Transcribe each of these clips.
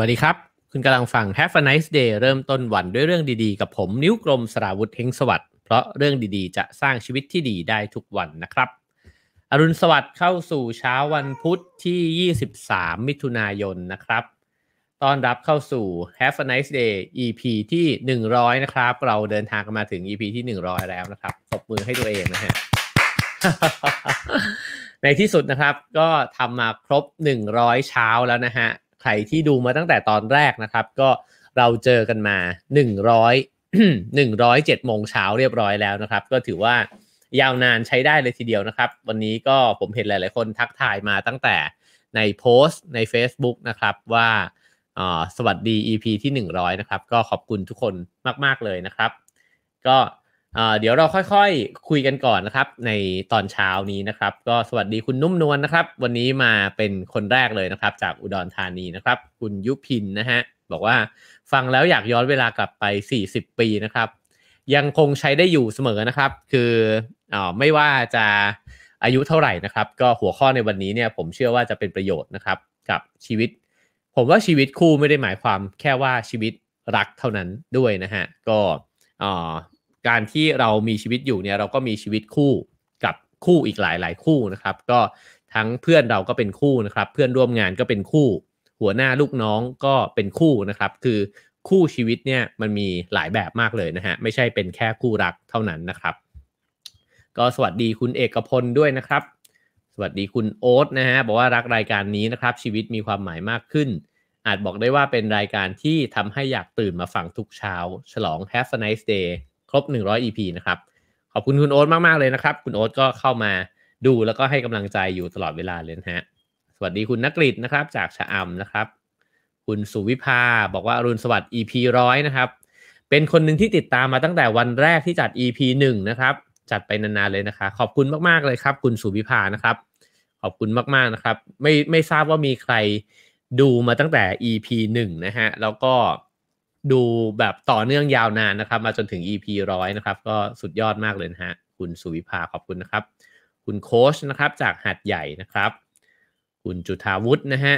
วัสดีครับ คุณกำลังฟัง Have a nice day เริ่มต้นวันด้วยเรื่องดีๆกับผมนิ้วกลมสราวุธเฮงสวัสดิ์เพราะเรื่องดีๆ จะสร้างชีวิตที่ดีได้ทุกวันนะครับ อรุณสวัสดิ์เข้าสู่เช้าวันพุธที่ 23 มิถุนายนนะครับต้อนรับเข้าสู่ Have a nice day EP ที่ 100 นะครับ เราเดินทางกันมาถึง EP ที่ 100 แล้วนะครับตบมือให้ตัวเองนะฮะในที่สุดนะครับก็ทำมาครบ 100 เช้าแล้วนะฮะใครที่ดูมาตั้งแต่ตอนแรกนะครับ ก็เราเจอกันมา 100 107 โมงเช้าเรียบร้อยแล้วนะครับ ก็ถือว่ายาวนานใช้ได้เลยทีเดียวนะครับ วันนี้ก็ผมเห็นหลาย ๆ คนทักทายมาตั้งแต่ในโพสต์ ใน Facebook นะครับว่าสวัสดี EP ที่ 100 นะครับ ก็ขอบคุณทุกคนมากๆเลยนะครับ ก็เดี๋ยวเราค่อยๆคุยกันก่อนนะครับในตอนเช้านี้นะครับ ก็สวัสดีคุณนุ่มนวลนะครับ วันนี้มาเป็นคนแรกเลยนะครับ จากอุดรธานีนะครับ คุณยุพินนะฮะบอกว่าฟังแล้วอยากย้อนเวลากลับไป 40 ปีนะครับยังคงใช้ได้อยู่เสมอนะครับ คืออไม่ว่าจะอายุเท่าไหร่นะครับ ก็หัวข้อในวันนี้เนี่ยผมเชื่อว่าจะเป็นประโยชน์นะครับกับชีวิต ผมว่าชีวิตคู่ไม่ได้หมายความแค่ว่าชีวิตรักเท่านั้นด้วยนะฮะก็การที่เรามีชีวิตอยู่เนี่ยเราก็มีชีวิตคู่กับคู่อีกหลายหลายคู่นะครับ ก็ทั้งเพื่อนเราก็เป็นคู่นะครับ เพื่อนร่วมงานก็เป็นคู่ หัวหน้าลูกน้องก็เป็นคู่นะครับคือคู่ชีวิตเนี่ยมันมีหลายแบบมากเลยนะฮะไม่ใช่เป็นแค่คู่รักเท่านั้นนะครับ ก็สวัสดีคุณเอกพลด้วยนะครับ สวัสดีคุณโอ๊ตนะฮะบอกว่ารักรายการนี้นะครับ ชีวิตมีความหมายมากขึ้น อาจบอกได้ว่าเป็นรายการที่ทำให้อยากตื่นมาฟังทุกเช้า ฉลอง Have a nice day ครบ100 EP นะครับ ขอบคุณคุณโอ๊ตมาก ๆ เลยนะครับ คุณโอ๊ตก็เข้ามาดูแล้วก็ให้กำลังใจอยู่ตลอดเวลาเลยนะฮะ สวัสดีคุณนักกิตนะครับจากชะอำนะครับ คุณสุวิภาบอกว่าอรุณสวัสดี EP ร้อยนะครับ เป็นคนหนึ่งที่ติดตามมาตั้งแต่วันแรกที่จัด EP หนึ่งนะครับ จัดไปนานๆเลยนะคะขอบคุณมาก ๆ เลยครับคุณสุวิภานะครับขอบคุณมากๆนะครับไม่ไม่ทราบว่ามีใครดูมาตั้งแต่ EP หนึ่งนะฮะแล้วก็ดูแบบต่อเนื่องยาวนานนะครับ มาจนถึง EP ร้อยนะครับก็สุดยอดมากเลยนะฮะ คุณสุวิภาขอบคุณนะครับ คุณโค้ชนะครับ จากหัดใหญ่นะครับ คุณจุธาวุฒินะฮะ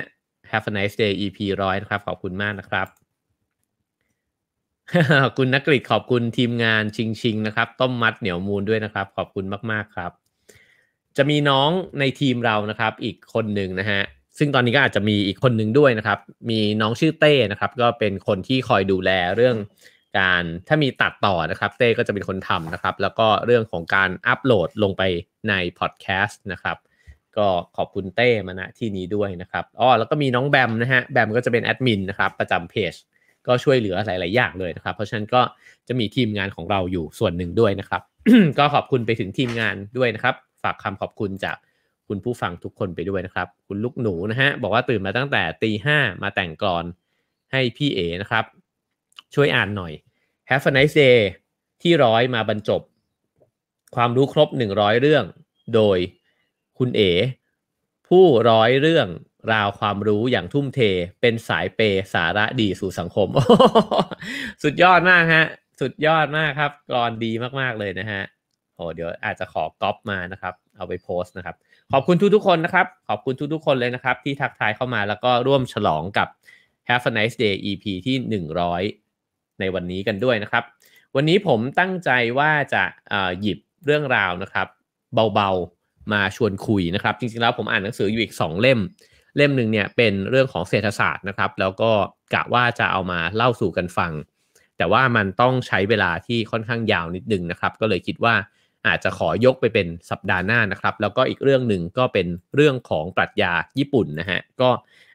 Have a nice day EP ร้อยนะครับขอบคุณมากนะครับ คุณนักกิดขอบคุณทีมงานชิงชิงนะครับ ต้มมัดเหนียวมูลด้วยนะครับ ขอบคุณมากๆครับ จะมีน้องในทีมเรานะครับ อีกคนหนึ่งนะฮะซึ่งตอนนี้ก็อาจจะมีอีกคนหนึ่งด้วยนะครับ มีน้องชื่อเต้นะครับ ก็เป็นคนที่คอยดูแลเรื่องการถ้ามีตัดต่อนะครับ เต้ก็จะเป็นคนทำนะครับ แล้วก็เรื่องของการอัปโหลดลงไปในพอดแคสต์นะครับก็ขอบคุณเต้มาณที่นี้ด้วยนะครับอ๋อแล้วก็มีน้องแบมนะฮะแบมก็จะเป็นแอดมินนะครับ ประจำเพจก็ช่วยเหลือหลายๆอย่างเลยนะครับ เพราะฉะนั้นก็จะมีทีมงานของเราอยู่ส่วนหนึ่งด้วยนะครับ ก็ขอบคุณไปถึงทีมงานด้วยนะครับ ฝากคำขอบคุณจากคุณผู้ฟังทุกคนไปด้วยนะครับ คุณลูกหนูนะฮะ บอกว่าตื่นมาตั้งแต่ตีห้ามาแต่งกรอนให้พี่เอนะครับ ช่วยอ่านหน่อย Have a nice day ที่ร้อยมาบรรจบ ความรู้ครบ 100 เรื่องโดยคุณเอ ผู้ร้อยเรื่องราวความรู้อย่างทุ่มเท เป็นสายเป สาระดีสู่สังคม สุดยอดมากฮะ สุดยอดมากครับกรอนดีมากๆเลยนะฮะโอ้เดี๋ยวอาจจะขอก๊อปมานะครับ เอาไปโพสต์นะครับขอบคุณทุกๆคนนะครับ ขอบคุณทุกๆคนเลยนะครับที่ทักทายเข้ามาแล้วก็ร่วมฉลองกับ Have a nice day EP ที่ 100 ในวันนี้กันด้วยนะครับ วันนี้ผมตั้งใจว่าจะหยิบเรื่องราวนะครับ เบาๆมาชวนคุยนะครับจริงๆแล้วผมอ่านหนังสืออยู่อีก 2 เล่ม เล่มหนึ่งเนี่ยเป็นเรื่องของเศรษฐศาสตร์นะครับแล้วก็กะว่าจะเอามาเล่าสู่กันฟัง แต่ว่ามันต้องใช้เวลาที่ค่อนข้างยาวนิดนึงนะครับก็เลยคิดว่าอาจจะขอยกไปเป็นสัปดาห์หน้านะครับ แล้วก็อีกเรื่องหนึ่งก็เป็นเรื่องของปรัชญาญี่ปุ่นนะฮะก็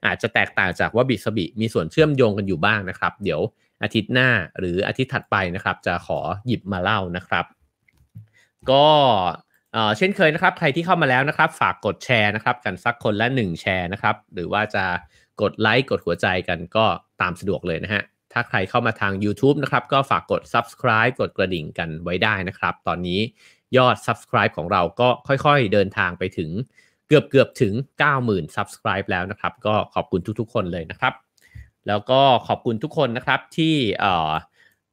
อาจจะแตกต่างจากว่าบิสบิ มีส่วนเชื่อมโยงกันอยู่บ้างนะครับ เดี๋ยวอาทิตย์หน้าหรืออาทิตย์ถัดไปนะครับ จะขอหยิบมาเล่านะครับ ก็เช่นเคยนะครับใครที่เข้ามาแล้วนะครับฝากกดแชร์นะครับกันสักคนละ 1 แชร์นะครับ หรือว่าจะกดไลค์กดหัวใจกันก็ตามสะดวกเลยนะฮะถ้าใครเข้ามาทาง YouTube นะครับก็ฝากกด subscribe กดกระดิ่งกันไว้ได้นะครับ ตอนนี้ยอด Subscribe ของเราก็ค่อยๆเดินทางไปถึงเกือบเกือบถึง 90,000 Subscribe แล้วนะครับ ก็ขอบคุณทุกๆ คนเลยนะครับ แล้วก็ขอบคุณทุกคนนะครับที่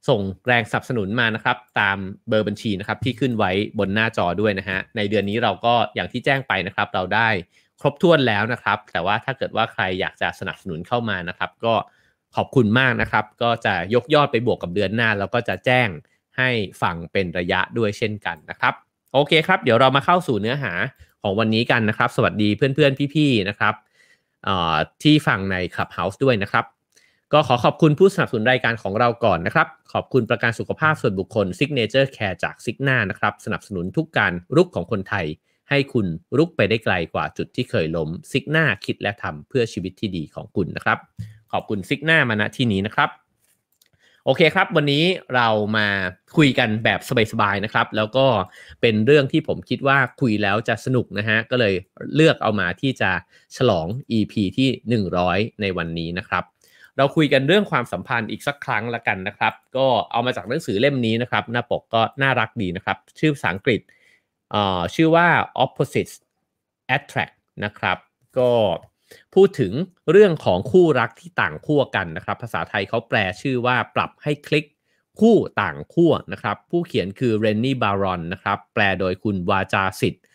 ส่งแรงสนับสนุนมานะครับ ตามเบอร์บัญชีนะครับที่ขึ้นไว้บนหน้าจอด้วยนะฮะในเดือนนี้เราก็อย่างที่แจ้งไปนะครับ เราได้ครบถ้วนแล้วนะครับ แต่ว่าถ้าเกิดว่าใครอยากจะสนับสนุนเข้ามานะครับ ก็ขอบคุณมากนะครับ ก็จะยกยอดไปบวกกับเดือนหน้าแล้วก็จะแจ้งให้ฟังเป็นระยะด้วยเช่นกันนะครับ โอเคครับ เดี๋ยวเรามาเข้าสู่เนื้อหาของวันนี้กันนะครับ สวัสดีเพื่อนๆพี่ๆนะครับที่ฟังใน Clubhouse ด้วยนะครับ ก็ขอขอบคุณผู้สนับสนุนรายการของเราก่อนนะครับ ขอบคุณประกันสุขภาพส่วนบุคคล Signature Care จาก s i g n a นะครับสนับสนุนทุกการรุกของคนไทย ให้คุณรุกไปได้ไกลกว่าจุดที่เคยล้ม s i g n a คิดและทำเพื่อชีวิตที่ดีของคุณนะครับ ขอบคุณ s i g n a มาณที่นี้นะครับโอเคครับวันนี้เรามาคุยกันแบบสบายๆนะครับแล้วก็เป็นเรื่องที่ผมคิดว่าคุยแล้วจะสนุกนะฮะก็เลยเลือกเอามาที่จะฉลอง EP ที่ 100 ในวันนี้นะครับเราคุยกันเรื่องความสัมพันธ์อีกสักครั้งละกันนะครับก็เอามาจากหนังสือเล่มนี้นะครับ หน้าปกก็น่ารักดีนะครับชื่อภาษาอังกฤษ ชื่อว่า opposites attract นะครับ ก็พูดถึงเรื่องของคู่รักที่ต่างขั้วกันนะครับ ภาษาไทยเขาแปลชื่อว่าปรับให้คลิกคู่ต่างขั้วนะครับ ผู้เขียนคือเรนนี่บารอนนะครับแปลโดยคุณวาจาสิทธิ์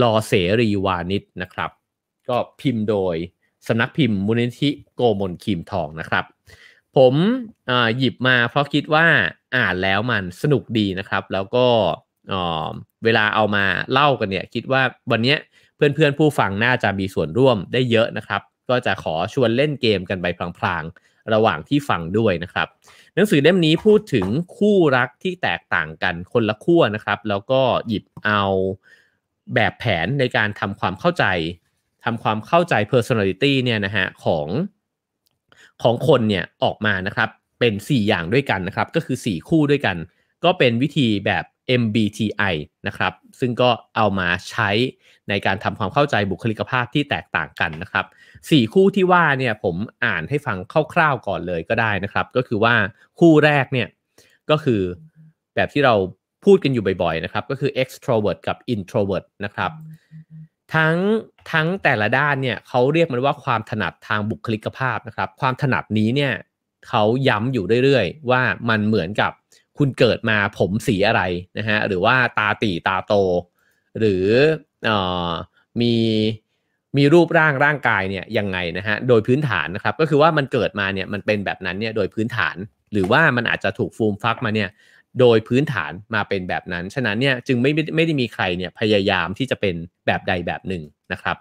ลอเสรีวานิชนะครับ ก็พิมพ์โดยสำนักพิมพ์มูลนิธิโกมลคีมทองนะครับ ผมหยิบมาเพราะคิดว่าอ่านแล้วมันสนุกดีนะครับ แล้วก็เวลาเอามาเล่ากันเนี่ย คิดว่าวันนี้เพื่อนๆผู้ฟังน่าจะมีส่วนร่วมได้เยอะนะครับ ก็จะขอชวนเล่นเกมกันไปพลางๆ ระหว่างที่ฟังด้วยนะครับหนังสือเล่มนี้พูดถึงคู่รักที่แตกต่างกันคนละขั้วนะครับ แล้วก็หยิบเอาแบบแผนในการทำความเข้าใจทำความเข้าใจ personality เนี่ยนะฮะของของคนเนี่ยออกมานะครับเป็น 4 อย่างด้วยกันนะครับ ก็คือ 4 คู่ด้วยกัน ก็เป็นวิธีแบบ MBTI นะครับ ซึ่งก็เอามาใช้ในการทำความเข้าใจบุคลิกภาพที่แตกต่างกันนะครับสี่คู่ที่ว่าเนี่ยผมอ่านให้ฟังคร่าวๆก่อนเลยก็ได้นะครับก็คือว่าคู่แรกเนี่ยก็คือแบบที่เราพูดกันอยู่บ่อยๆนะครับก็คือ extrovert กับ introvert นะครับทั้งทั้งแต่ละด้านเนี่ยเขาเรียกมันว่าความถนัดทางบุคลิกภาพนะครับความถนัดนี้เนี่ยเขาย้ำอยู่เรื่อยๆ ว่ามันเหมือนกับคุณเกิดมาผมสีอะไรนะฮะหรือว่าตาตีตาโต หรืออมีมีรูปร่างร่างกายเนี่ยยังไงนะฮะโดยพื้นฐานนะครับก็คือว่ามันเกิดมาเนี่ยมันเป็นแบบนั้นเนี่ยโดยพื้นฐาน หรือว่ามันอาจจะถูกฟูมฟักมาเนี่ยโดยพื้นฐานมาเป็นแบบนั้นฉะนั้นเนี่ยจึงไม่ไม่ได้มีใครเนี่ยพยายามที่จะเป็นแบบใดแบบหนึ่งนะครับ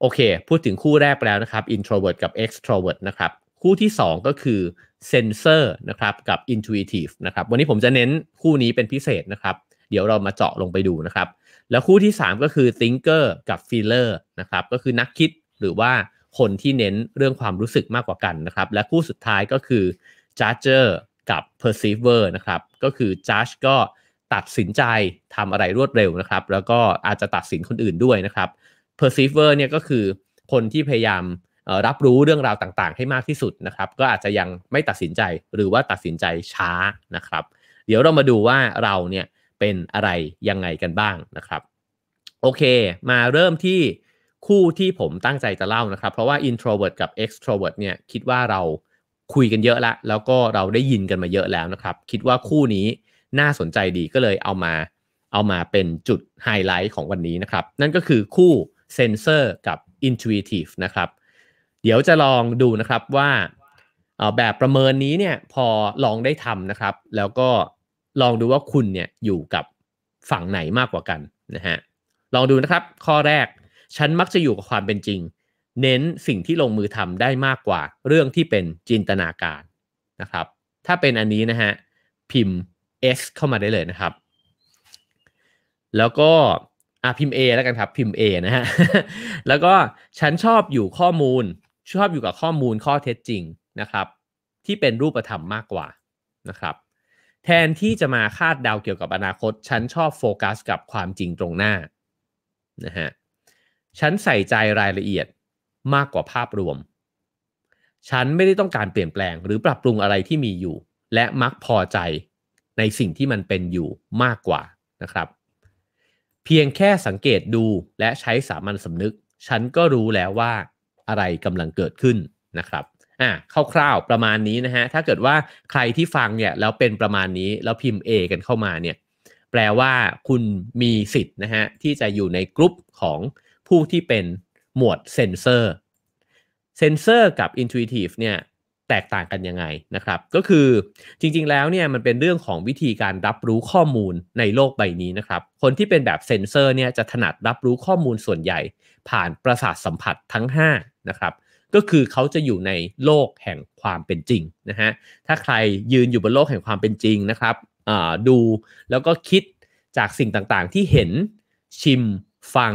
โอเคพูดถึงคู่แรกแล้วนะครับ introvert กับ extrovert นะครับคู่ที่2ก็คือเซนเซอร์นะครับกับ Intuitive นะครับวันนี้ผมจะเน้นคู่นี้เป็นพิเศษนะครับ เดี๋ยวเรามาเจาะลงไปดูนะครับ แล้วคู่ที่ 3 ก็คือ Thinker กับ f เล l e r นะครับก็คือนักคิดหรือว่าคนที่เน้นเรื่องความรู้สึกมากกว่ากันนะครับ และคู่สุดท้ายก็คือ Judger กับ Perceiver นะครับก็คือ Judge ก็ตัดสินใจทำอะไรรวดเร็วนะครับ แล้วก็อาจจะตัดสินคนอื่นด้วยนะครับ Perceiver เนี่ยก็คือคนที่พยายามรับรู้เรื่องราวต่างๆ ให้มากที่สุดนะครับ ก็อาจจะยังไม่ตัดสินใจ หรือว่าตัดสินใจช้านะครับ เดี๋ยวเรามาดูว่าเราเนี่ยเป็นอะไรยังไงกันบ้างนะครับ โอเค มาเริ่มที่คู่ที่ผมตั้งใจจะเล่านะครับ เพราะว่า introvert กับ extrovert เนี่ยคิดว่าเราคุยกันเยอะละแล้วก็เราได้ยินกันมาเยอะแล้วนะครับ คิดว่าคู่นี้น่าสนใจดีก็เลยเอามา เอามาเป็นจุดไฮไลท์ของวันนี้นะครับ นั่นก็คือคู่เซนเซอร์กับ Intuitive นะครับเดี๋ยวจะลองดูนะครับว่าแบบประเมินนี้เนี่ยพอลองได้ทำนะครับ แล้วก็ลองดูว่าคุณเนี่ยอยู่กับฝั่งไหนมากกว่ากันนะฮะลองดูนะครับ ข้อแรกฉันมักจะอยู่กับความเป็นจริง เน้นสิ่งที่ลงมือทำได้มากกว่าเรื่องที่เป็นจินตนาการนะครับ ถ้าเป็นอันนี้นะฮะพิมพ์ S เข้ามาได้เลยนะครับ แล้วก็อ่ะพิมพ์ A แล้วกันครับพิมพ์ A นะฮะแล้วก็ฉันชอบอยู่ข้อมูลชอบอยู่กับข้อมูลข้อเท็จจริงนะครับที่เป็นรูปธรรมมากกว่านะครับแทนที่จะมาคาดเดาเกี่ยวกับอนาคตฉันชอบโฟกัส กับความจริงตรงหน้านะฮะฉันใส่ใจรายละเอียดมากกว่าภาพรวม ฉันไม่ได้ต้องการเปลี่ยนแปลง หรือปรับปรุงอะไรที่มีอยู่ และมักพอใจในสิ่งที่มันเป็นอยู่มากกว่านะครับเพียงแค่สังเกตดูและใช้สามัญสำนึก ฉันก็รู้แล้วว่าอะไรกำลังเกิดขึ้นนะครับ อ่าคร่าวๆ ประมาณนี้นะฮะ ถ้าเกิดว่าใครที่ฟังเนี่ยแล้วเป็นประมาณนี้ แล้วพิมพ์ A กันเข้ามาเนี่ย แปลว่าคุณมีสิทธิ์นะฮะที่จะอยู่ในกลุ่มของผู้ที่เป็นหมวดเซนเซอร์ เซนเซอร์กับอินทวิทีฟเนี่ยแตกต่างกันยังไงนะครับ ก็คือจริงๆ แล้วเนี่ยมันเป็นเรื่องของวิธีการรับรู้ข้อมูลในโลกใบนี้นะครับ คนที่เป็นแบบเซนเซอร์เนี่ยจะถนัดรับรู้ข้อมูลส่วนใหญ่ผ่านประสาทสัมผัสทั้ง5นะครับก็คือเขาจะอยู่ในโลกแห่งความเป็นจริงนะฮะถ้าใครยืนอยู่บนโลกแห่งความเป็นจริงนะครับดูแล้วก็คิดจากสิ่งต่างๆที่เห็นชิม ฟัง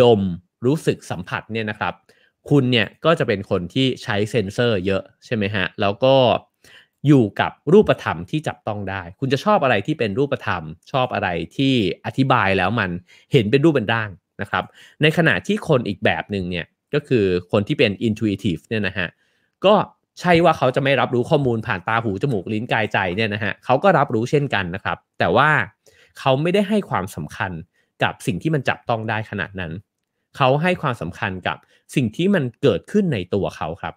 ดม รู้สึกสัมผัสเนี่ยนะครับ คุณเนี่ยก็จะเป็นคนที่ใช้เซนเซอร์เยอะใช่ไหมฮะแล้วก็อยู่กับรูปธรรมที่จับต้องได้ คุณจะชอบอะไรที่เป็นรูปธรรม ชอบอะไรที่อธิบายแล้วมันเห็นเป็นรูปเป็นร่างนะครับในขณะที่คนอีกแบบหนึ่งเนี่ยก็คือคนที่เป็น intuitive เนี่ยนะฮะก็ใช่ว่าเขาจะไม่รับรู้ข้อมูลผ่านตาหูจมูกลิ้นกายใจเนี่ยนะฮะเขาก็รับรู้เช่นกันนะครับ แต่ว่าเขาไม่ได้ให้ความสำคัญกับสิ่งที่มันจับต้องได้ขนาดนั้น เขาให้ความสำคัญกับสิ่งที่มันเกิดขึ้นในตัวเขาครับ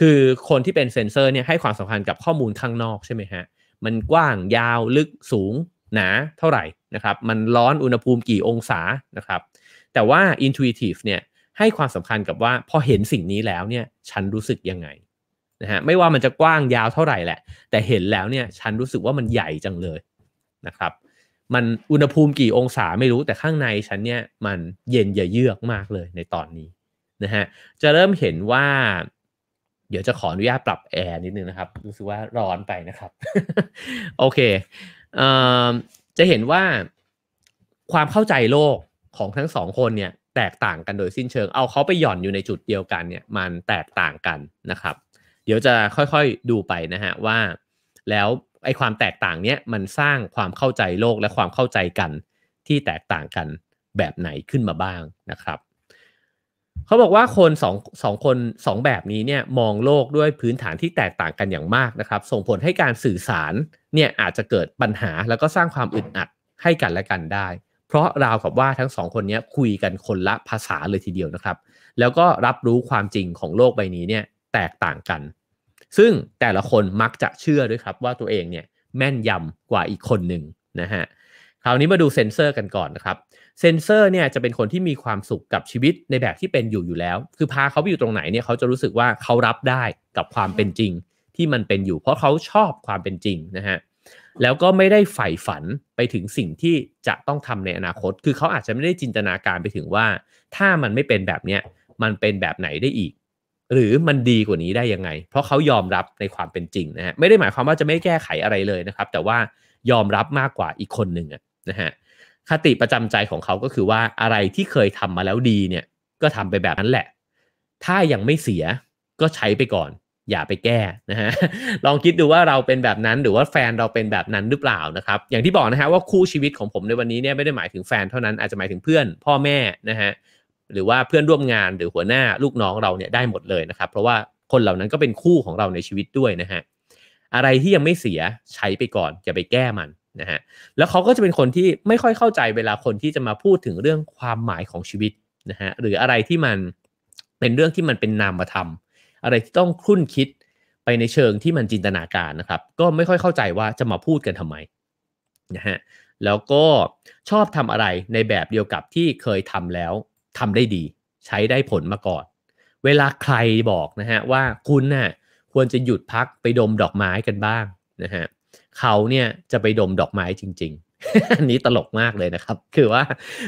คือคนที่เป็นเซนเซอร์เนี่ยให้ความสำคัญกับข้อมูลข้างนอกใช่ไหมฮะมันกว้างยาวลึกสูง หนาเท่าไหร่นะครับ มันร้อนอุณหภูมิกี่องศานะครับแต่ว่า intuitive เนี่ยให้ความสำคัญกับว่า พอเห็นสิ่งนี้แล้วเนี่ย ฉันรู้สึกยังไงนะฮะไม่ว่ามันจะกว้างยาวเท่าไหร่แหละ แต่เห็นแล้วเนี่ยฉันรู้สึกว่ามันใหญ่จังเลยนะครับ มันอุณหภูมิกี่องศาไม่รู้แต่ข้างในฉันเนี่ยมันเย็นเยือกมากเลยในตอนนี้นะฮะจะเริ่มเห็นว่า เดี๋ยวจะขออนุญาตปรับแอร์นิดนึงนะครับ รู้สึกว่าร้อนไปนะครับ โอเคเอ่อจะเห็นว่าความเข้าใจโลกของทั้งสองคนเนี่ยแตกต่างกันโดยสิ้นเชิง เอาเขาไปหย่อนอยู่ในจุดเดียวกันเนี่ยมันแตกต่างกันนะครับ เดี๋ยวจะค่อยๆดูไปนะฮะว่าแล้วไอ้ความแตกต่างเนี้ยมันสร้างความเข้าใจโลกและความเข้าใจกันที่แตกต่างกันแบบไหนขึ้นมาบ้างนะครับเขาบอกว่าคนสองสองคนสองแบบนี้เนี่ย มองโลกด้วยพื้นฐานที่แตกต่างกันอย่างมากนะครับ ส่งผลให้การสื่อสารเนี่ยอาจจะเกิดปัญหาแล้วก็สร้างความอึดอัดให้กันและกันได้เพราะราวกับว่าทั้งสองคนนี้คุยกันคนละภาษาเลยทีเดียวนะครับ แล้วก็รับรู้ความจริงของโลกใบนี้เนี่ยแตกต่างกัน ซึ่งแต่ละคนมักจะเชื่อด้วยครับว่าตัวเองเนี่ยแม่นยำกว่าอีกคนหนึ่งนะฮะ คราวนี้มาดูเซนเซอร์กันก่อนนะครับ เซนเซอร์เนี่ยจะเป็นคนที่มีความสุขกับชีวิตในแบบที่เป็นอยู่อยู่แล้ว คือพาเขาไปอยู่ตรงไหนเนี่ยเขาจะรู้สึกว่าเขารับได้กับความเป็นจริงที่มันเป็นอยู่ เพราะเขาชอบความเป็นจริงนะฮะแล้วก็ไม่ได้ใฝ่ฝันไปถึงสิ่งที่จะต้องทำในอนาคต คือเขาอาจจะไม่ได้จินตนาการไปถึงว่าถ้ามันไม่เป็นแบบเนี้ยมันเป็นแบบไหนได้อีก หรือมันดีกว่านี้ได้ยังไง เพราะเขายอมรับในความเป็นจริงนะฮะไม่ได้หมายความว่าจะไม่แก้ไขอะไรเลยนะครับ แต่ว่ายอมรับมากกว่าอีกคนหนึ่งนะฮะคติประจำใจของเขาก็คือว่าอะไรที่เคยทำมาแล้วดีเนี่ยก็ทำไปแบบนั้นแหละ ถ้ายังไม่เสียก็ใช้ไปก่อนอย่าไปแก้นะฮะลองคิดดูว่าเราเป็นแบบนั้น หรือว่าแฟนเราเป็นแบบนั้นหรือเปล่านะครับอย่างที่บอกนะฮะว่าคู่ชีวิตของผมในวันนี้เนี่ยไม่ได้หมายถึงแฟน เท่านั้นอาจจะหมายถึงเพื่อนพ่อแม่นะฮะหรือว่าเพื่อนร่วมงานหรือหัวหน้าลูกน้องเราเนี่ยได้หมดเลยนะครับ เพราะว่าคนเหล่านั้นก็เป็นคู่ของเราในชีวิตด้วยนะฮะอะไรที่ยังไม่เสียใช้ไปก่อน อย่าไปแก้มันนะฮะแล้วเขาก็จะเป็นคนที่ไม่ค่อยเข้าใจเวลาคนที่จะมาพูดถึงเรื่องความหมายของชีวิตนะฮะหรืออะไรที่มันเป็นเรื่องที่มันเป็นนามธรรมาอะไรที่ต้องคุ้นคิดไปในเชิงที่มันจินตนาการนะครับก็ไม่ค่อยเข้าใจว่าจะมาพูดกันทำไมนะฮะแล้วก็ชอบทำอะไรในแบบเดียวกับที่เคยทำแล้วทำได้ดี ใช้ได้ผลมาก่อน เวลาใครบอกนะฮะว่าคุณนะ่ะควรจะหยุดพักไปดมดอกไม้กันบ้างนะฮะเขาเนี่ยจะไปดมดอกไม้จริง ๆ อันนี้ตลกมากเลยนะครับ คือว่า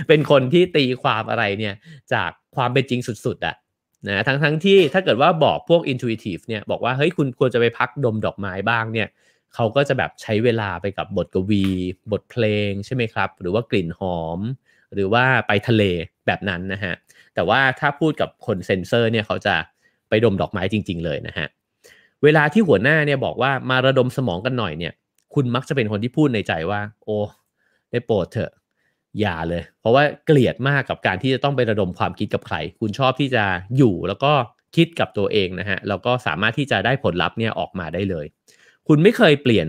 เป็นคนที่ตีความอะไรเนี่ยจากความเป็นจริงสุดๆอะนะทั้งทั้งที่ถ้าเกิดว่าบอกพวก intuitive เนี่ยบอกว่าเฮ้ยคุณควรจะไปพักดมดอกไม้บ้างเนี่ยเขาก็จะแบบใช้เวลาไปกับบทกวี บทเพลงใช่ไหมครับ หรือว่ากลิ่นหอม หรือว่าไปทะเลแบบนั้นนะฮะแต่ว่าถ้าพูดกับคนเซนเซอร์เนี่ยเขาจะไปดมดอกไม้จริงๆเลยนะฮะเวลาที่หัวหน้าเนี่ยบอกว่ามาระดมสมองกันหน่อยเนี่ยคุณมักจะเป็นคนที่พูดในใจว่า โอ้ได้โปรดเถอะอย่าเลยเพราะว่าเกลียดมากกับการที่จะต้องไประดมความคิดกับใคร คุณชอบที่จะอยู่แล้วก็คิดกับตัวเองนะฮะแล้วก็สามารถที่จะได้ผลลัพธ์เนี่ยออกมาได้เลย คุณไม่เคยเปลี่ยน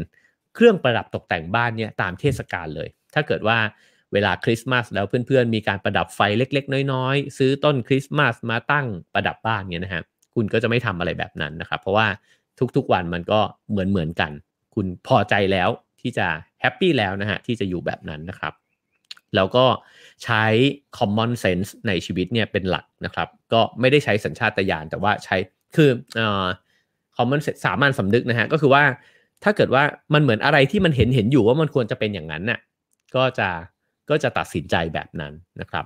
เครื่องประดับตกแต่งบ้านเนี่ยตามเทศกาลเลย ถ้าเกิดว่าเวลาคริสต์มาสแล้วเพื่อนๆมีการประดับไฟเล็ก ๆ น้อยๆ ซื้อต้นคริสต์มาสมาตั้งประดับบ้านเนี่ยนะฮะคุณก็จะไม่ทำอะไรแบบนั้นนะครับเพราะว่าทุกๆวันมันก็เหมือนๆกัน คุณพอใจแล้วที่จะแฮปปี้แล้วนะฮะที่จะอยู่แบบนั้นนะครับแล้วก็ใช้ common sense ในชีวิตเนี่ยเป็นหลักนะครับ ก็ไม่ได้ใช้สัญชาตญาณแต่ว่าใช้ คือเอ่อ common sense สามัญสำนึกนะฮะ ก็คือว่าถ้าเกิดว่ามันเหมือนอะไรที่มันเห็นเห็นอยู่ว่ามันควรจะเป็นอย่างนั้นน่ะก็จะก็จะตัดสินใจแบบนั้นนะครับ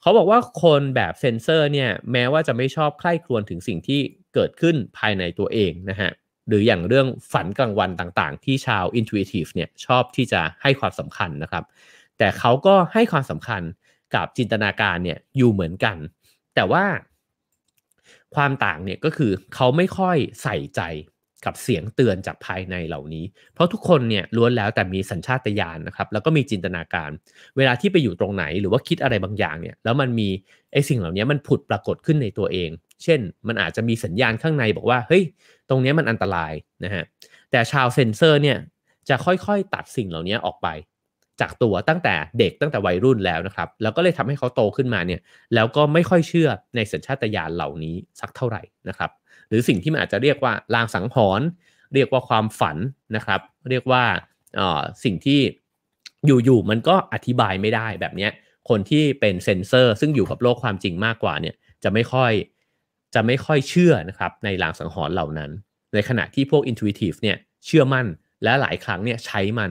เขาบอกว่าคนแบบเซนเซอร์เนี่ยแม้ว่าจะไม่ชอบใคร่ครวญถึงสิ่งที่เกิดขึ้นภายในตัวเองนะฮะ หรืออย่างเรื่องฝันกลางวันต่างๆ ที่ชาว intuitive เนี่ยชอบที่จะให้ความสำคัญนะครับแต่เขาก็ให้ความสำคัญกับจินตนาการเนี่ยอยู่เหมือนกัน แต่ว่า ความต่างเนี่ยก็คือเขาไม่ค่อยใส่ใจกับเสียงเตือนจากภายในเหล่านี้ เพราะทุกคนเนี่ยล้วนแล้วแต่มีสัญชาตญาณนนะครับแล้วก็มีจินตนาการ เวลาที่ไปอยู่ตรงไหนหรือว่าคิดอะไรบางอย่างเนี่ยแล้วมันมีไอ้สิ่งเหล่านี้มันผุดปรากฏขึ้นในตัวเอง เช่นมันอาจจะมีสัญญาณข้างในบอกว่าเฮ้ยตรงนี้มันอันตรายนะฮะแต่ชาวเซนเซอร์เนี่ยจะค่อยๆตัดสิ่งเหล่านี้ออกไปจากตัวตั้งแต่เด็กตั้งแต่วัยรุ่นแล้วนะครับ แล้วก็เลยทำให้เขาโตขึ้นมาเนี่ยแล้วก็ไม่ค่อยเชื่อในสัญชาตญาณเหล่านี้ สักเท่าไหร่นะครับ หรือสิ่งที่มันอาจจะเรียกว่าลางสังหรณ์เรียกว่าความฝันนะครับ เรียกว่าสิ่งที่อยู่ๆมันก็อธิบายไม่ได้แบบนี้คนที่เป็นเซนเซอร์ซึ่งอยู่กับโลกความจริงมากกว่าเนี่ยจะไม่ค่อยจะไม่ค่อยเชื่อนะครับในลางสังหรณ์เหล่านั้น ในขณะที่พวกอินทิวทีฟเนี่ยเชื่อมั่นและหลายครั้งเนี่ยใช้มัน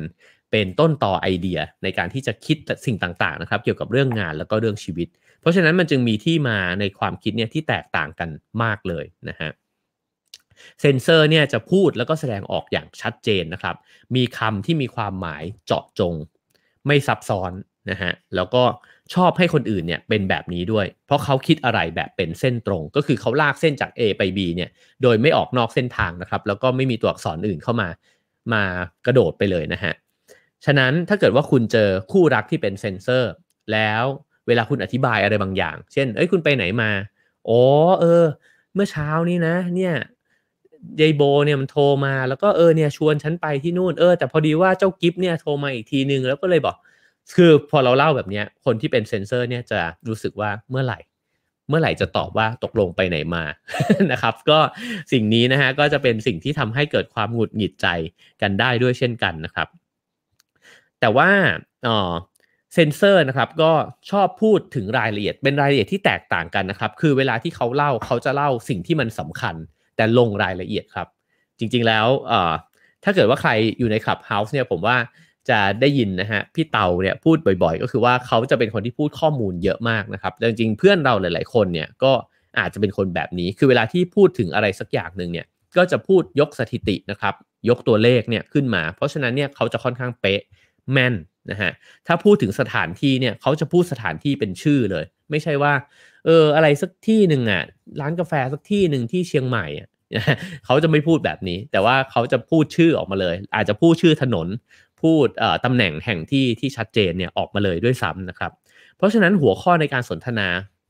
เป็นต้นต่อไอเดียในการที่จะคิดสิ่งต่างๆนะครับ เกี่ยวกับเรื่องงานแล้วก็เรื่องชีวิต เพราะฉะนั้นมันจึงมีที่มาในความคิดเนี่ยที่แตกต่างกันมากเลยนะฮะเซนเซอร์เนี่ยจะพูดแล้วก็แสดงออกอย่างชัดเจนนะครับ มีคำที่มีความหมายเจาะจง ไม่ซับซ้อนนะฮะแล้วก็ชอบให้คนอื่นเนี่ยเป็นแบบนี้ด้วย เพราะเขาคิดอะไรแบบเป็นเส้นตรง ก็คือเขาลากเส้นจาก A ไป B เนี่ยโดยไม่ออกนอกเส้นทางนะครับแล้วก็ไม่มีตัวอักษรอื่นเข้ามามากระโดดไปเลยนะฮะฉะนั้นถ้าเกิดว่าคุณเจอคู่รักที่เป็นเซนเซอร์ แล้วเวลาคุณอธิบายอะไรบางอย่าง เช่น เอ้ยคุณไปไหนมาอ๋อเออ เมื่อเช้านี้นะเนี่ยยายโบเนี่ยมันโทรมา แล้วก็เออเนี่ยชวนฉันไปที่นู่นเออแต่พอดีว่าเจ้ากิฟเนี่ยโทรมาอีกทีนึงแล้วก็เลยบอกคือ พอเราเล่าแบบนี้คนที่เป็นเซนเซอร์เนี่ยจะรู้สึกว่าเมื่อไหร่เมื่อไหร่จะตอบว่าตกลงไปไหนมานะครับ ก็สิ่งนี้นะฮะก็จะเป็นสิ่งที่ทำให้เกิดความหงุดหงิดใจกันได้ด้วยเช่นกันนะครับแต่ว่าเซนเซอร์นะครับก็ชอบพูดถึงรายละเอียดเป็นรายละเอียดที่แตกต่างกันนะครับคือเวลาที่เขาเล่าเขาจะเล่าสิ่งที่มันสำคัญ แต่ลงรายละเอียดครับจริงๆแล้วถ้าเกิดว่าใครอยู่ในคลับเฮาส์เนี่ยผมว่าจะได้ยินนะฮะพี่เตาเนี่ยพูดบ่อยๆ ก็คือว่าเขาจะเป็นคนที่พูดข้อมูลเยอะมากนะครับจริงๆ เพื่อนเราหลาย ๆคนเนี่ยก็อาจจะเป็นคนแบบนี้คือเวลาที่พูดถึงอะไรสักอย่างหนึ่งเนี่ยก็จะพูดยกสถิตินะครับยกตัวเลขเนี่ยขึ้นมา เพราะฉะนั้นเนี่ยเขาจะค่อนข้างเป๊ะแมนนะฮะถ้าพูดถึงสถานที่เนี่ยเขาจะพูดสถานที่เป็นชื่อเลย ไม่ใช่ว่าเอออะไรสักที่หนึ่งอ่ะร้านกาแฟสักที่หนึ่งที่เชียงใหม่อ่ะเขาจะไม่พูดแบบนี้ แต่ว่าเขาจะพูดชื่อออกมาเลย อาจจะพูดชื่อถนน พูดตำแหน่งแห่งที่ที่ชัดเจนเนี่ยออกมาเลยด้วยซ้ำนะครับเพราะฉะนั้นหัวข้อในการสนทนา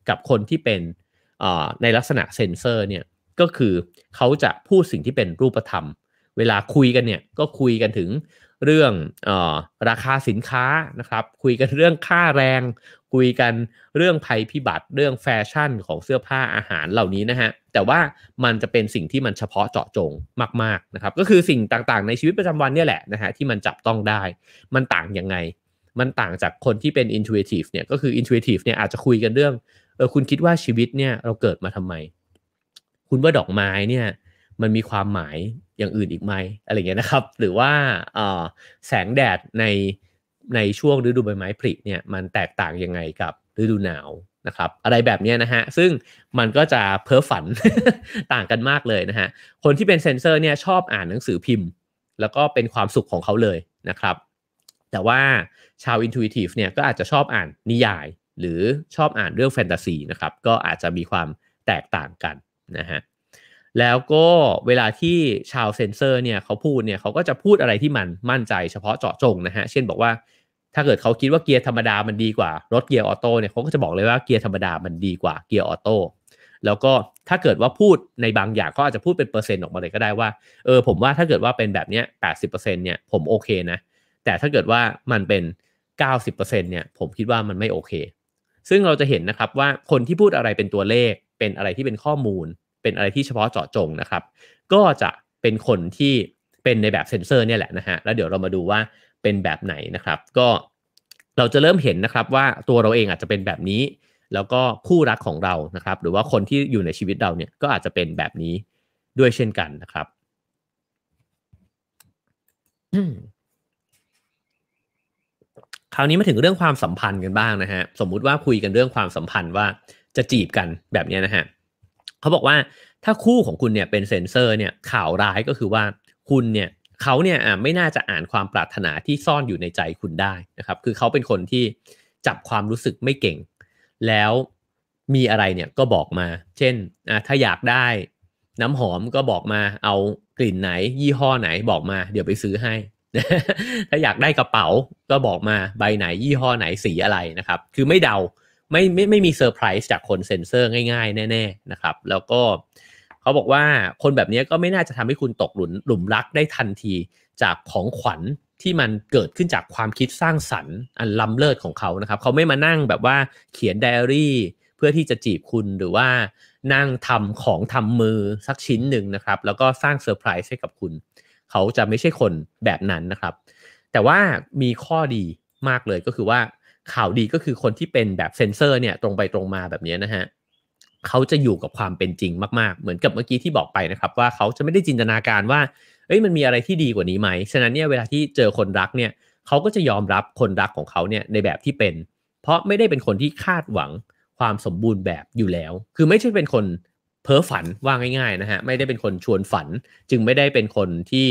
กับคนที่เป็นในลักษณะเซนเซอร์เนี่ยก็คือเขาจะพูดสิ่งที่เป็นรูปธรรม เวลาคุยกันเนี่ยก็คุยกันถึงเรื่องออราคาสินค้านะครับ คุยกันเรื่องค่าแรง คุยกันเรื่องภัยพิบัติเรื่องแฟชั่นของเสื้อผ้าอาหารเหล่านี้นะฮะแต่ว่ามันจะเป็นสิ่งที่มันเฉพาะเจาะจงมาก ๆนะครับ ก็คือสิ่งต่างๆในชีวิตประจำวันเนี่ยแหละนะฮะที่มันจับต้องได้ มันต่างยังไง มันต่างจากคนที่เป็น intuitive เนี่ยก็คือ intuitive เนี่ยอาจจะคุยกันเรื่องเออคุณคิดว่าชีวิตเนี่ย เราเกิดมาทำไม คุณว่าดอกไม้เนี่ยมันมีความหมายอย่างอื่นอีกไหม อะไรเงี้ยนะครับ หรือว่าแสงแดดในในช่วงฤดูใบไม้ผลิเนี่ย มันแตกต่างยังไงกับฤดูหนาวนะครับ อะไรแบบนี้นะฮะซึ่งมันก็จะเพ้อฝันต่างกันมากเลยนะฮะ คนที่เป็นเซนเซอร์เนี่ยชอบอ่านหนังสือพิมพ์ แล้วก็เป็นความสุขของเขาเลยนะครับ แต่ว่าชาวอินทิวิทีฟเนี่ยก็อาจจะชอบอ่านนิยายหรือชอบอ่านเรื่องแฟนตาซีนะครับก็อาจจะมีความแตกต่างกันนะฮะแล้วก็เวลาที่ชาวเซนเซอร์เนี่ยเขาพูดเนี่ยเขาก็จะพูดอะไรที่มันมั่นใจเฉพาะเจาะจงนะฮะเช่นบอกว่า ถ้าเกิดเขาคิดว่าเกียร์ธรรมดามันดีกว่ารถเกียร์ออโต้เนี่ยเขาก็จะบอกเลยว่าเกียร์ธรรมดามันดีกว่าเกียร์ออโต้แล้วก็ถ้าเกิดว่าพูดในบางอย่างก็อาจจะพูดเป็นเปอร์เซ็นต์ออกมาเลยก็ได้ว่าเออผมว่าถ้าเกิดว่าเป็นแบบเนี้ยแปเนี่ยผมโอเคนะแต่ถ้าเกิดว่ามันเป็น90%เนี่ยผมคิดว่ามันไม่โอเคซึ่งเราจะเห็นนะครับว่าคนที่พูดอะไรเป็นตัวเลขเป็นอะไรที่เป็นข้อมูลเป็นอะไรที่เฉพาะเจาะจงนะครับ ก็จะเป็นคนที่เป็นในแบบเซ็นเซอร์เนี่ยแหละนะฮะ แล้วเดี๋ยวเรามาดูว่าเป็นแบบไหนนะครับ ก็เราจะเริ่มเห็นนะครับ ว่าตัวเราเองอาจจะเป็นแบบนี้ แล้วก็คู่รักของเรานะครับ หรือว่าคนที่อยู่ในชีวิตเราเนี่ยก็อาจจะเป็นแบบนี้ด้วยเช่นกันนะครับ คราวนี้มาถึงเรื่องความสัมพันธ์กันบ้างนะฮะ สมมุติว่าคุยกันเรื่องความสัมพันธ์ว่าจะจีบกันแบบนี้นะฮะเขาบอกว่าถ้าคู่ของคุณเนี่ยเป็นเซนเซอร์เนี่ยข่าวร้ายก็คือว่าคุณเนี่ยเขาเนี่ยไม่น่าจะอ่านความปรารถนาที่ซ่อนอยู่ในใจคุณได้นะครับคือเขาเป็นคนที่จับความรู้สึกไม่เก่ง แล้วมีอะไรเนี่ยก็บอกมา เช่นถ้าอยากได้น้ำหอมก็บอกมาเอากลิ่นไหน ยี่ห้อไหนบอกมา เดี๋ยวไปซื้อให้ ถ้าอยากได้กระเป๋าก็บอกมาใบไหน ยี่ห้อไหนสีอะไรนะครับคือไม่เดาไม่ไม่ไม่มีเซอร์ไพรส์จากคนเซ็นเซอร์ง่ายๆ แน่ๆนะครับ แล้วก็เขาบอกว่าคนแบบนี้ก็ไม่น่าจะทำให้คุณตกหลุนหลุมรักได้ทันทีจากของขวัญที่มันเกิดขึ้นจากความคิดสร้างสรรค์อันล้ำเลิศของเขานะครับ เขาไม่มานั่งแบบว่าเขียนไดอารี่ เพื่อที่จะจีบคุณหรือว่านั่งทำของทำมือสักชิ้นหนึ่งนะครับ แล้วก็สร้างเซอร์ไพรส์ให้กับคุณ เขาจะไม่ใช่คนแบบนั้นนะครับ แต่ว่ามีข้อดีมากเลยก็คือว่าข่าวดีก็คือคนที่เป็นแบบเซนเซอร์เนี่ยตรงไปตรงมาแบบนี้นะฮะ เขาจะอยู่กับความเป็นจริงมากๆ เหมือนกับเมื่อกี้ที่บอกไปนะครับ ว่าเขาจะไม่ได้จินตนาการว่าเอ้ยมันมีอะไรที่ดีกว่านี้ไหมฉะนั้นเนี่ยเวลาที่เจอคนรักเนี่ยเขาก็จะยอมรับคนรักของเขาเนี่ยในแบบที่เป็น เพราะไม่ได้เป็นคนที่คาดหวังความสมบูรณ์แบบอยู่แล้ว คือไม่ใช่เป็นคนเพ้อฝันว่าง่ายๆนะฮะไม่ได้เป็นคนชวนฝันจึงไม่ได้เป็นคนที่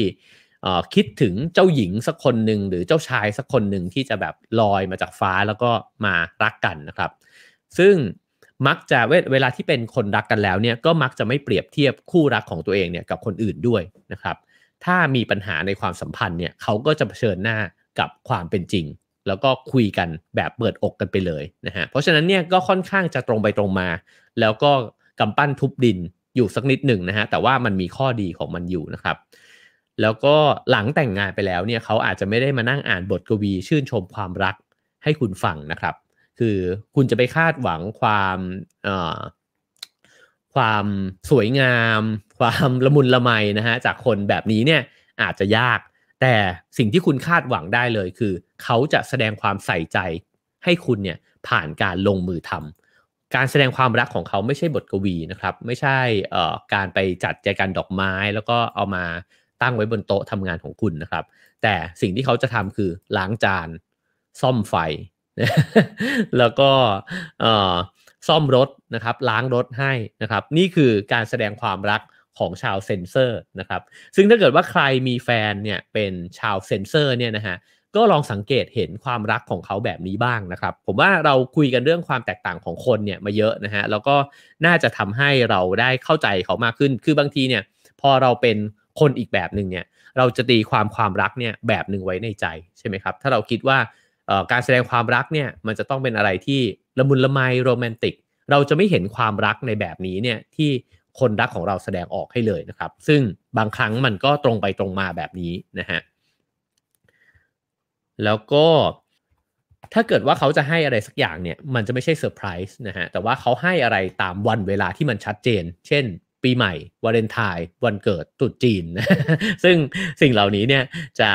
ออคิดถึงเจ้าหญิงสักคนหนึ่งหรือเจ้าชายสักคนหนึ่งที่จะแบบลอยมาจากฟ้าแล้วก็มารักกันนะครับ ซึ่งมักจะเวลาที่เป็นคนรักกันแล้วเนี่ยก็มักจะไม่เปรียบเทียบคู่รักของตัวเองเนี่ยกับคนอื่นด้วยนะครับ ถ้ามีปัญหาในความสัมพันธ์เนี่ยเขาก็จะเผชิญหน้ากับความเป็นจริง แล้วก็คุยกันแบบเปิดอกกันไปเลยนะฮะเพราะฉะนั้นเนี่ยก็ค่อนข้างจะตรงไปตรงมา แล้วก็กำปั้นทุบดินอยู่สักนิดหนึ่งนะฮะแต่ว่ามันมีข้อดีของมันอยู่นะครับแล้วก็หลังแต่งงานไปแล้วเนี่ยเขาอาจจะไม่ได้มานั่งอ่านบทกวีชื่นชมความรักให้คุณฟังนะครับ คือคุณจะไปคาดหวังความความสวยงาม ความละมุนละไมนะฮะจากคนแบบนี้เนี่ยอาจจะยาก แต่สิ่งที่คุณคาดหวังได้เลยคือ เขาจะแสดงความใส่ใจให้คุณเนี่ยผ่านการลงมือทำ การแสดงความรักของเขาไม่ใช่บทกวีนะครับ ไม่ใช่การไปจัดแจกันดอกไม้แล้วก็เอามาตั้งไว้บนโต๊ะทำงานของคุณนะครับ แต่สิ่งที่เขาจะทำคือล้างจานซ่อมไฟแล้วก็ซ่อมรถนะครับล้างรถให้นะครับนี่คือการแสดงความรักของชาวเซนเซอร์นะครับซึ่งถ้าเกิดว่าใครมีแฟนเนี่ยเป็นชาวเซนเซอร์เนี่ยนะฮะก็ลองสังเกตเห็นความรักของเขาแบบนี้บ้างนะครับ ผมว่าเราคุยกันเรื่องความแตกต่างของคนเนี่ยมาเยอะนะฮะแล้วก็น่าจะทำให้เราได้เข้าใจเขามากขึ้นคือบางทีเนี่ยพอเราเป็นคนอีกแบบหนึ่งเนี่ยเราจะตีความความรักเนี่ยแบบหนึ่งไว้ในใจใช่ไหมครับถ้าเราคิดว่าการแสดงความรักเนี่ยมันจะต้องเป็นอะไรที่ละมุนละไมโรแมนติก เราจะไม่เห็นความรักในแบบนี้เนี่ยที่คนรักของเราแสดงออกให้เลยนะครับซึ่งบางครั้งมันก็ตรงไปตรงมาแบบนี้นะฮะแล้วก็ถ้าเกิดว่าเขาจะให้อะไรสักอย่างเนี่ยมันจะไม่ใช่เซอร์ไพรส์นะฮะแต่ว่าเขาให้อะไรตามวันเวลาที่มันชัดเจน เช่นปีใหม่ วาเลนไทน์วันเกิด ตรุษจีน ซึ่งสิ่งเหล่านี้เนี่ยจะ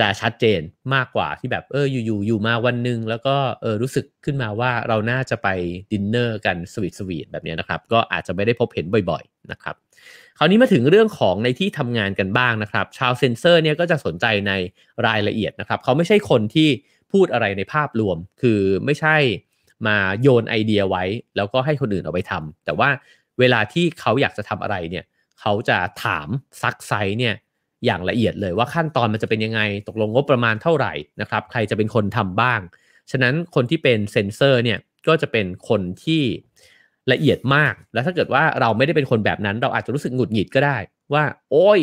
จะชัดเจนมากกว่าที่แบบเอออยู่ๆอยู่มาวันหนึ่งแล้วก็เออรู้สึกขึ้นมาว่าเราน่าจะไปดินเนอร์กัน สวีทสวีทแบบนี้นะครับก็อาจจะไม่ได้พบเห็นบ่อยๆนะครับคราวนี้มาถึงเรื่องของในที่ทำงานกันบ้างนะครับ ชาวเซนเซอร์เนี่ยก็จะสนใจในรายละเอียดนะครับเขาไม่ใช่คนที่พูดอะไรในภาพรวมคือไม่ใช่มาโยนไอเดียไว้ แล้วก็ให้คนอื่นเอาไปทำ แต่ว่าเวลาที่เขาอยากจะทำอะไรเนี่ย เขาจะถามซักไซเนี่ยอย่างละเอียดเลยว่าขั้นตอนมันจะเป็นยังไงตกลงงบประมาณเท่าไหร่นะครับใครจะเป็นคนทำบ้าง ฉะนั้นคนที่เป็นเซนเซอร์เนี่ยก็จะเป็นคนที่ละเอียดมาก แล้วถ้าเกิดว่าเราไม่ได้เป็นคนแบบนั้น เราอาจจะรู้สึกหงุดหงิดก็ได้ ว่า โอ้ย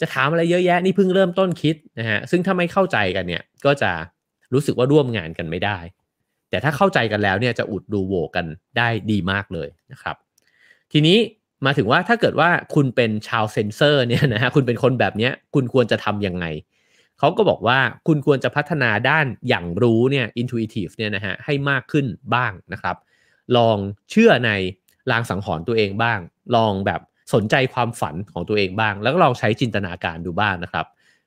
จะถามอะไรเยอะแยะ นี่เพิ่งเริ่มต้นคิดนะฮะซึ่งถ้าไม่เข้าใจกันเนี่ยก็จะรู้สึกว่าร่วมงานกันไม่ได้ แต่ถ้าเข้าใจกันแล้วเนี่ยจะอุดดูโวกันได้ดีมากเลยนะครับทีนี้มาถึงว่าถ้าเกิดว่าคุณเป็นชาวเซนเซอร์เนี่ยนะฮะคุณเป็นคนแบบเนี้ยคุณควรจะทำยังไง เขาก็บอกว่าคุณควรจะพัฒนาด้านอย่างรู้เนี่ย intuitive เนี่ยนะฮะให้มากขึ้นบ้างนะครับลองเชื่อในลางสังหรณ์ตัวเองบ้าง ลองแบบสนใจความฝันของตัวเองบ้าง แล้วก็ลองใช้จินตนาการดูบ้างนะครับ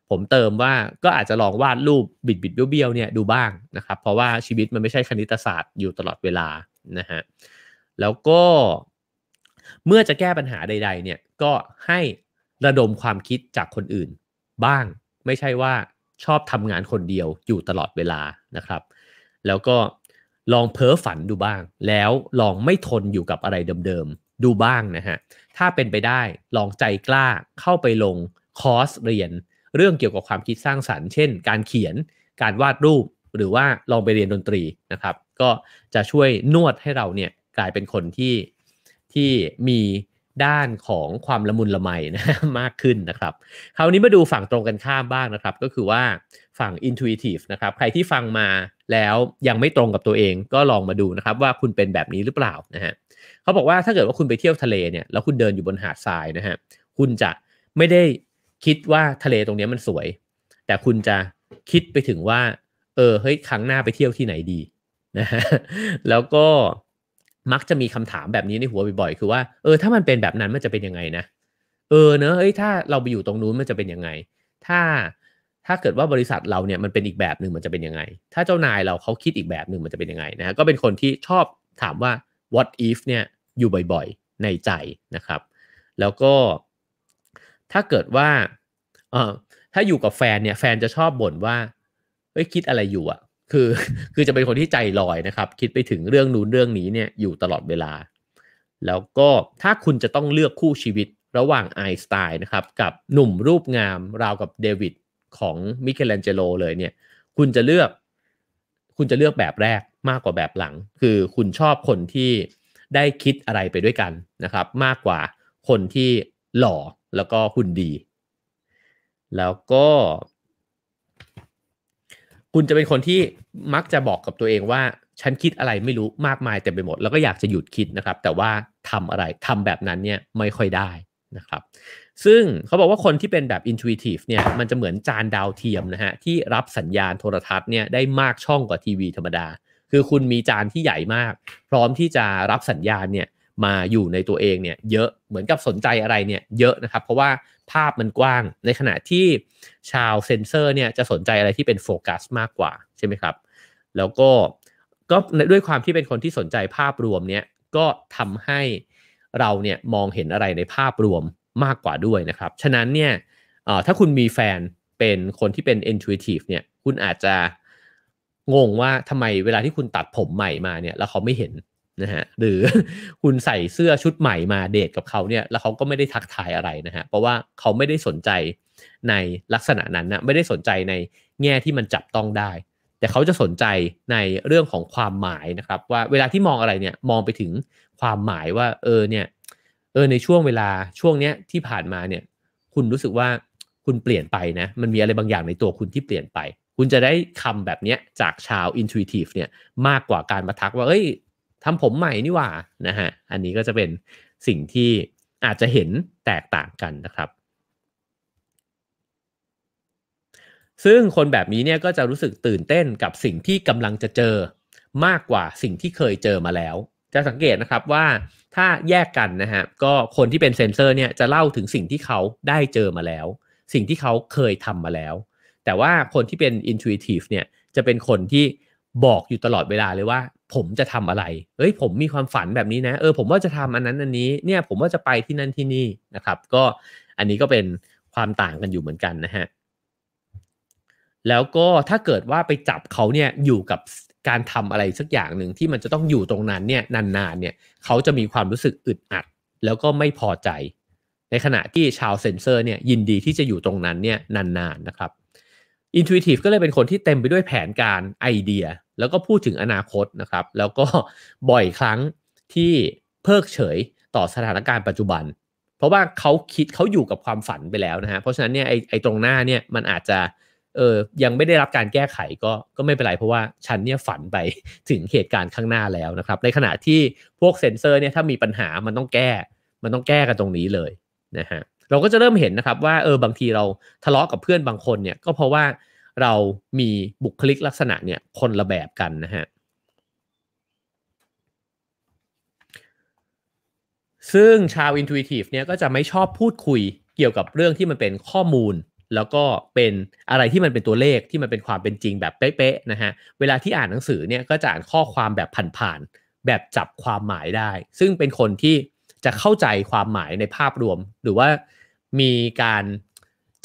ผมเติมว่าก็อาจจะลองวาดรูปบิดบิดเบี้ยวเนี่ยดูบ้างนะครับเพราะว่าชีวิตมันไม่ใช่คณิตศาสตร์อยู่ตลอดเวลานะฮะแล้วก็เมื่อจะแก้ปัญหาใดๆเนี่ยก็ให้ระดมความคิดจากคนอื่นบ้างไม่ใช่ว่าชอบทำงานคนเดียวอยู่ตลอดเวลานะครับ แล้วก็ลองเพ้อฝันดูบ้าง แล้วลองไม่ทนอยู่กับอะไรเดิมๆดูบ้างนะฮะถ้าเป็นไปได้ลองใจกล้าเข้าไปลงคอร์สเรียน เรื่องเกี่ยวกับความคิดสร้างสรรค์เช่นการเขียนการวาดรูป หรือว่าลองไปเรียนดนตรีนะครับ ก็จะช่วยนวดให้เราเนี่ยกลายเป็นคนที่ที่มีด้านของความละมุนละไมนะมากขึ้นนะครับ คราวนี้มาดูฝั่งตรงกันข้ามบ้างนะครับ ก็คือว่าฝั่ง intuitive นะครับใครที่ฟังมาแล้วยังไม่ตรงกับตัวเองก็ลองมาดูนะครับ ว่าคุณเป็นแบบนี้หรือเปล่านะฮะเขาบอกว่าถ้าเกิดว่าคุณไปเที่ยวทะเลเนี่ย แล้วคุณเดินอยู่บนหาดทรายนะฮะคุณจะไม่ได้คิดว่าทะเลตรงนี้มันสวย แต่คุณจะคิดไปถึงว่าเออเฮ้ยครั้งหน้าไปเที่ยวที่ไหนดีนะฮะแล้วก็มักจะมีคำถามแบบนี้ในหัวบ่อยๆ คือว่า เออ ถ้ามันเป็นแบบนั้นมันจะเป็นยังไงนะ เออเนอะเอ้ย ถ้าเราไปอยู่ตรงนู้นมันจะเป็นยังไง ถ้า ถ้าเกิดว่าบริษัทเราเนี่ยมันเป็นอีกแบบหนึ่งมันจะเป็นยังไง ถ้าเจ้านายเราเขาคิดอีกแบบหนึ่งมันจะเป็นยังไงนะก็เป็นคนที่ชอบถามว่า what if เนี่ย อยู่บ่อยๆ ในใจนะครับ แล้วก็ ถ้าเกิดว่า เออถ้าอยู่กับแฟนเนี่ยแฟนจะชอบบ่นว่า เฮ้ยคิดอะไรอยู่อะคือคือจะเป็นคนที่ใจลอยนะครับ คิดไปถึงเรื่อง นู้นเรื่องนี้เนี่ยอยู่ตลอดเวลา แล้วก็ถ้าคุณจะต้องเลือกคู่ชีวิตระหว่างไอสไตล์นะครับกับหนุ่มรูปงามราวกับเดวิดของ มิเกลันเจโลเลยเนี่ยคุณจะเลือก คุณจะเลือกแบบแรกมากกว่าแบบหลัง คือคุณชอบคนที่ได้คิดอะไรไปด้วยกันนะครับ มากกว่าคนที่หล่อแล้วก็หุ่นดี แล้วก็คุณจะเป็นคนที่มักจะบอกกับตัวเองว่า ฉันคิดอะไรไม่รู้มากมายเต็มไปหมดแล้วก็อยากจะหยุดคิดนะครับแต่ว่าทำอะไรทำแบบนั้นเนี่ยไม่ค่อยได้นะครับซึ่งเขาบอกว่าคนที่เป็นแบบ intuitive เนี่ยมันจะเหมือนจานดาวเทียมนะฮะ ที่รับสัญญาณโทรทัศน์เนี่ยได้มากช่องกว่าทีวีธรรมดา คือคุณมีจานที่ใหญ่มาก พร้อมที่จะรับสัญญาณเนี่ยมาอยู่ในตัวเองเนี่ยเยอะเหมือนกับสนใจอะไรเนี่ยเยอะนะครับเพราะว่าภาพมันกว้าง ในขณะที่ชาวเซนเซอร์ เนี่ยจะสนใจอะไรที่เป็นโฟกัสมากกว่าใช่ไหมครับ แล้วก็ก็ด้วยความที่เป็นคนที่สนใจภาพรวมเนี่ย ก็ทำให้เราเนี่ยมองเห็นอะไรในภาพรวมมากกว่าด้วยนะครับ ฉะนั้นเนี่ยถ้าคุณมีแฟนเป็นคนที่เป็น intuitive เนี่ย คุณอาจจะงงว่าทำไมเวลาที่คุณตัดผมใหม่มาเนี่ย แล้วเขาไม่เห็นนะฮะหรือคุณใส่เสื้อชุดใหม่มาเดทกับเขาเนี่ยแล้วเขาก็ไม่ได้ทักทายอะไรนะฮะเพราะว่าเขาไม่ได้สนใจในลักษณะนั้นนะไม่ได้สนใจในแง่ที่มันจับต้องได้ แต่เขาจะสนใจในเรื่องของความหมายนะครับว่าเวลาที่มองอะไรเนี่ยมองไปถึงความหมายว่า เออเนี่ยเออในช่วงเวลาช่วงเนี้ยที่ผ่านมาเนี่ยคุณรู้สึกว่าคุณเปลี่ยนไปนะมันมีอะไรบางอย่างในตัวคุณที่เปลี่ยนไป คุณจะได้คำแบบเนี้ยจากชาวอินท i t ทีฟเนี่ยมากกว่าการมาทักว่าเอ้ยทำผมใหม่นี่ว่านะฮะ อันนี้ก็จะเป็นสิ่งที่อาจจะเห็นแตกต่างกันนะครับ ซึ่งคนแบบนี้เนี่ยก็จะรู้สึกตื่นเต้นกับสิ่งที่กำลังจะเจอมากกว่าสิ่งที่เคยเจอมาแล้ว จะสังเกตนะครับว่าถ้าแยกกันนะฮะก็คนที่เป็นเซนเซอร์เนี่ยจะเล่าถึงสิ่งที่เขาได้เจอมาแล้ว สิ่งที่เขาเคยทำมาแล้ว แต่ว่าคนที่เป็นอินทิวทีฟเนี่ยจะเป็นคนที่บอกอยู่ตลอดเวลาเลยว่าผมจะทำอะไรเอ้ย ผมมีความฝันแบบนี้นะ เออ ผมว่าจะทำอันนั้นอันนี้ เนี่ย ผมว่าจะไปที่นั่นที่นี่นะครับ ก็อันนี้ก็เป็นความต่างกันอยู่เหมือนกันนะฮะ แล้วก็ถ้าเกิดว่าไปจับเขาเนี่ย อยู่กับการทำอะไรสักอย่างหนึ่งที่มันจะต้องอยู่ตรงนั้นเนี่ยนานๆเนี่ย เขาจะมีความรู้สึกอึดอัด แล้วก็ไม่พอใจ ในขณะที่ชาวเซนเซอร์เนี่ยยินดีที่จะอยู่ตรงนั้นเนี่ยนานๆนะครับ อินทิวทีฟก็เลยเป็นคนที่เต็มไปด้วยแผนการไอเดียแล้วก็พูดถึงอนาคตนะครับ แล้วก็บ่อยครั้งที่เพิกเฉยต่อสถานการณ์ปัจจุบัน เพราะว่าเขาคิดเขาอยู่กับความฝันไปแล้วนะฮะ เพราะฉะนั้นเนี่ยไอไอตรงหน้าเนี่ยมันอาจจะเออยังไม่ได้รับการแก้ไขก็ก็ไม่เป็นไร เพราะว่าฉันเนี่ยฝันไปถึงเหตุการณ์ข้างหน้าแล้วนะครับ ในขณะที่พวกเซ็นเซอร์เนี่ยถ้ามีปัญหามันต้องแก้มันต้องแก้กันตรงนี้เลยนะฮะ เราก็จะเริ่มเห็นนะครับว่าเออบางทีเราทะเลาะกับเพื่อนบางคนเนี่ยก็เพราะว่าเรามีบุคลิกลักษณะเนี่ยคนละแบบกันนะฮะ ซึ่งชาวอินท i ิทีฟเนี่ยก็จะไม่ชอบพูดคุยเกี่ยวกับเรื่องที่มันเป็นข้อมูล แล้วก็เป็นอะไรที่มันเป็นตัวเลขที่มันเป็นความเป็นจริงแบบเป๊ะๆนะฮะเวลาที่อ่านหนังสือเนี่ยก็จะอ่านข้อความแบบผ่านๆแบบจับความหมายได้ ซึ่งเป็นคนที่จะเข้าใจความหมายในภาพรวม หรือว่ามีการ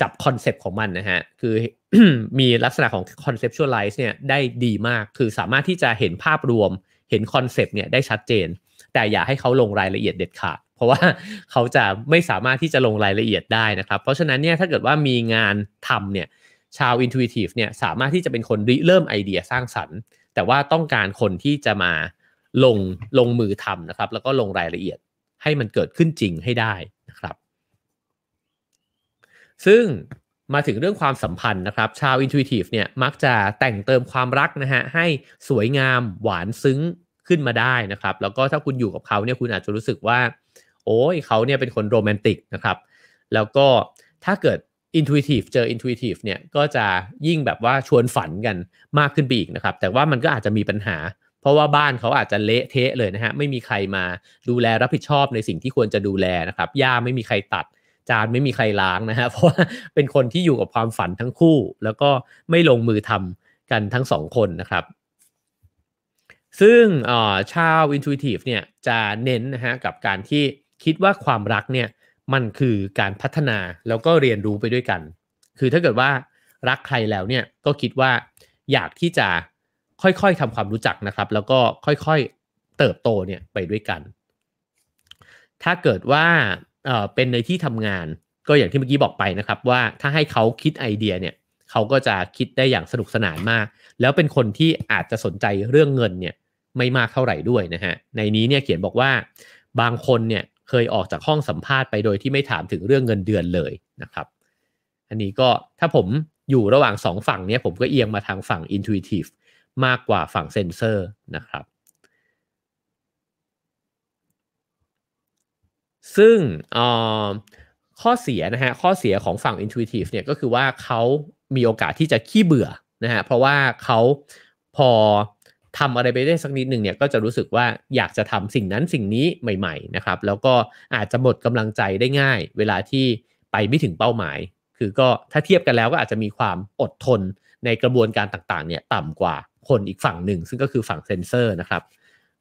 จับคอนเซปต์ของมันนะฮะ คือมีลักษณะของคอนเซปชวลไลซ์เนี่ยได้ดีมาก คือสามารถที่จะเห็นภาพรวม เห็นคอนเซปต์เนี่ยได้ชัดเจน แต่อย่าให้เขาลงรายละเอียดเด็ดขาด เพราะว่าเขาจะไม่สามารถที่จะลงรายละเอียดได้นะครับ เพราะฉะนั้นเนี่ยถ้าเกิดว่ามีงานทำเนี่ย ชาว intuitive เนี่ยสามารถที่จะเป็นคนริเริ่มไอเดียสร้างสรรค์ แต่ว่าต้องการคนที่จะมาลงลงมือทำนะครับ แล้วก็ลงรายละเอียดให้มันเกิดขึ้นจริงให้ได้ซึ่งมาถึงเรื่องความสัมพันธ์นะครับชาวอินทิวทีฟเนี่ยมักจะแต่งเติมความรักนะฮะให้สวยงามหวานซึ้งขึ้นมาได้นะครับแล้วก็ถ้าคุณอยู่กับเขาเนี่ยคุณอาจจะรู้สึกว่า โอ้ยเขาเนี่ยเป็นคนโรแมนติกนะครับแล้วก็ถ้าเกิดอินทิวทีฟเจออินทิวทีฟเนี่ยก็จะยิ่งแบบว่าชวนฝันกันมากขึ้นไปอีกนะครับแต่ว่ามันก็อาจจะมีปัญหา เพราะว่าบ้านเขาอาจจะเละเทะเลยนะฮะไม่มีใครมาดูแลรับผิดชอบในสิ่งที่ควรจะดูแลนะครับหญ้าไม่มีใครตัดจานไม่มีใครล้างนะฮะเพราะว่าเป็นคนที่อยู่กับความฝันทั้งคู่ แล้วก็ไม่ลงมือทำกันทั้งสองคนนะครับ ซึ่งชาว Intuitive เนี่ยจะเน้นนะฮะกับการที่คิดว่าความรักเนี่ยมันคือการพัฒนาแล้วก็เรียนรู้ไปด้วยกัน คือถ้าเกิดว่ารักใครแล้วเนี่ยก็คิดว่าอยากที่จะค่อยๆทำความรู้จักนะครับ แล้วก็ค่อยๆเติบโตเนี่ยไปด้วยกัน ถ้าเกิดว่าเป็นในที่ทำงานก็อย่างที่เมื่อกี้บอกไปนะครับว่าถ้าให้เขาคิดไอเดียเนี่ยเขาก็จะคิดได้อย่างสนุกสนานมาก แล้วเป็นคนที่อาจจะสนใจเรื่องเงินเนี่ยไม่มากเท่าไหร่ด้วยนะฮะในนี้เนี่ยเขียนบอกว่าบางคนเนี่ยเคยออกจากห้องสัมภาษณ์ไปโดยที่ไม่ถามถึงเรื่องเงินเดือนเลยนะครับ อันนี้ก็ถ้าผมอยู่ระหว่าง2ฝั่งเนี่ยผมก็เอียงมาทางฝั่ง intuitive มากกว่าฝั่งเซนเซอร์นะครับซึ่งข้อเสียนะฮะข้อเสียของฝั่ง intuitive เนี่ยก็คือว่าเขามีโอกาสที่จะขี้เบื่อนะฮะเพราะว่าเขาพอทำอะไรไปได้สักนิดหนึ่งเนี่ยก็จะรู้สึกว่าอยากจะทำสิ่งนั้นสิ่งนี้ใหม่ ๆนะครับ แล้วก็อาจจะหมดกำลังใจได้ง่าย เวลาที่ไปไม่ถึงเป้าหมาย คือก็ถ้าเทียบกันแล้วก็อาจจะมีความอดทนในกระบวนการต่างๆเนี่ยต่ำกว่าคนอีกฝั่งหนึ่งซึ่งก็คือฝั่งเซนเซอร์นะครับ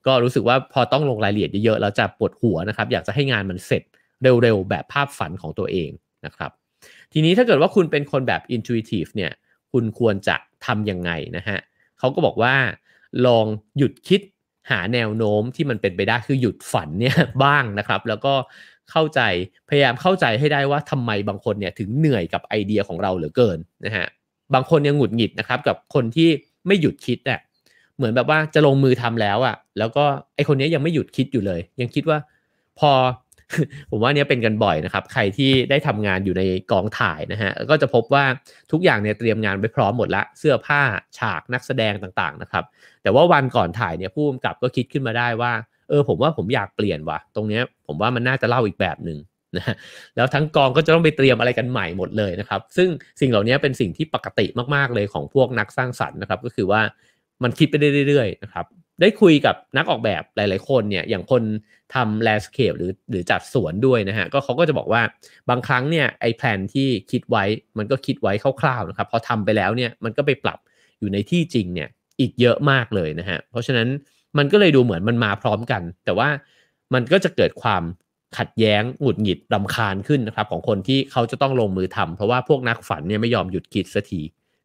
ก็รู้สึกว่าพอต้องลงรายละเอียดเยอะๆ เราจะปวดหัวนะครับ อยากจะให้งานมันเสร็จเร็วๆ แบบภาพฝันของตัวเองนะครับ ทีนี้ถ้าเกิดว่าคุณเป็นคนแบบ intuitive เนี่ย คุณควรจะทำยังไงนะฮะเขาก็บอกว่าลองหยุดคิดหาแนวโน้มที่มันเป็นไปได้คือหยุดฝันเนี่ยบ้างนะครับ แล้วก็เข้าใจพยายามเข้าใจให้ได้ว่าทำไมบางคนเนี่ยถึงเหนื่อยกับไอเดียของเราเหลือเกินนะฮะ บางคนยังหงุดหงิดนะครับกับคนที่ไม่หยุดคิดอ่ะเหมือนแบบว่าจะลงมือทำแล้วอะ่ะ แล้วก็ไอคนนี้ยังไม่หยุดคิดอยู่เลย ยังคิดว่า พอ ผมว่าเนี้ยเป็นกันบ่อยนะครับ ใครที่ได้ทำงานอยู่ในกองถ่ายนะฮะ ก็จะพบว่าทุกอย่างเนี่ยเตรียมงานไปพร้อมหมดละ เสื้อผ้าฉากนักแสดงต่างๆนะครับ แต่ว่าวันก่อนถ่ายเนี่ยผู้กำกับก็คิดขึ้นมาได้ว่า เออผมว่าผมอยากเปลี่ยนว่ะ ตรงเนี้ยผมว่ามันน่าจะเล่าอีกแบบหนึ่งนะแล้วทั้งกองก็จะต้องไปเตรียมอะไรกันใหม่หมดเลยนะครับ ซึ่งสิ่งเหล่านี้เป็นสิ่งที่ปกติมากๆเลยของพวกนักสร้างสรรค์นะครับ ก็คือว่ามันคิดไปเรื่อยๆนะครับได้คุยกับนักออกแบบหลายๆคนเนี่ยอย่างคนทำแลสเคปหรือหรือจัดสวนด้วยนะฮะก็เขาก็จะบอกว่าบางครั้งเนี่ยไอ้แผนที่คิดไว้มันก็คิดไว้คร่าวๆนะครับพอทำไปแล้วเนี่ยมันก็ไปปรับอยู่ในที่จริงเนี่ยอีกเยอะมากเลยนะฮะเพราะฉะนั้นมันก็เลยดูเหมือนมันมาพร้อมกัน แต่ว่ามันก็จะเกิดความขัดแย้งหงุดหงิดรำคาญขึ้นนะครับของคนที่เขาจะต้องลงมือทำเพราะว่าพวกนักฝันเนี่ยไม่ยอมหยุดคิดสักที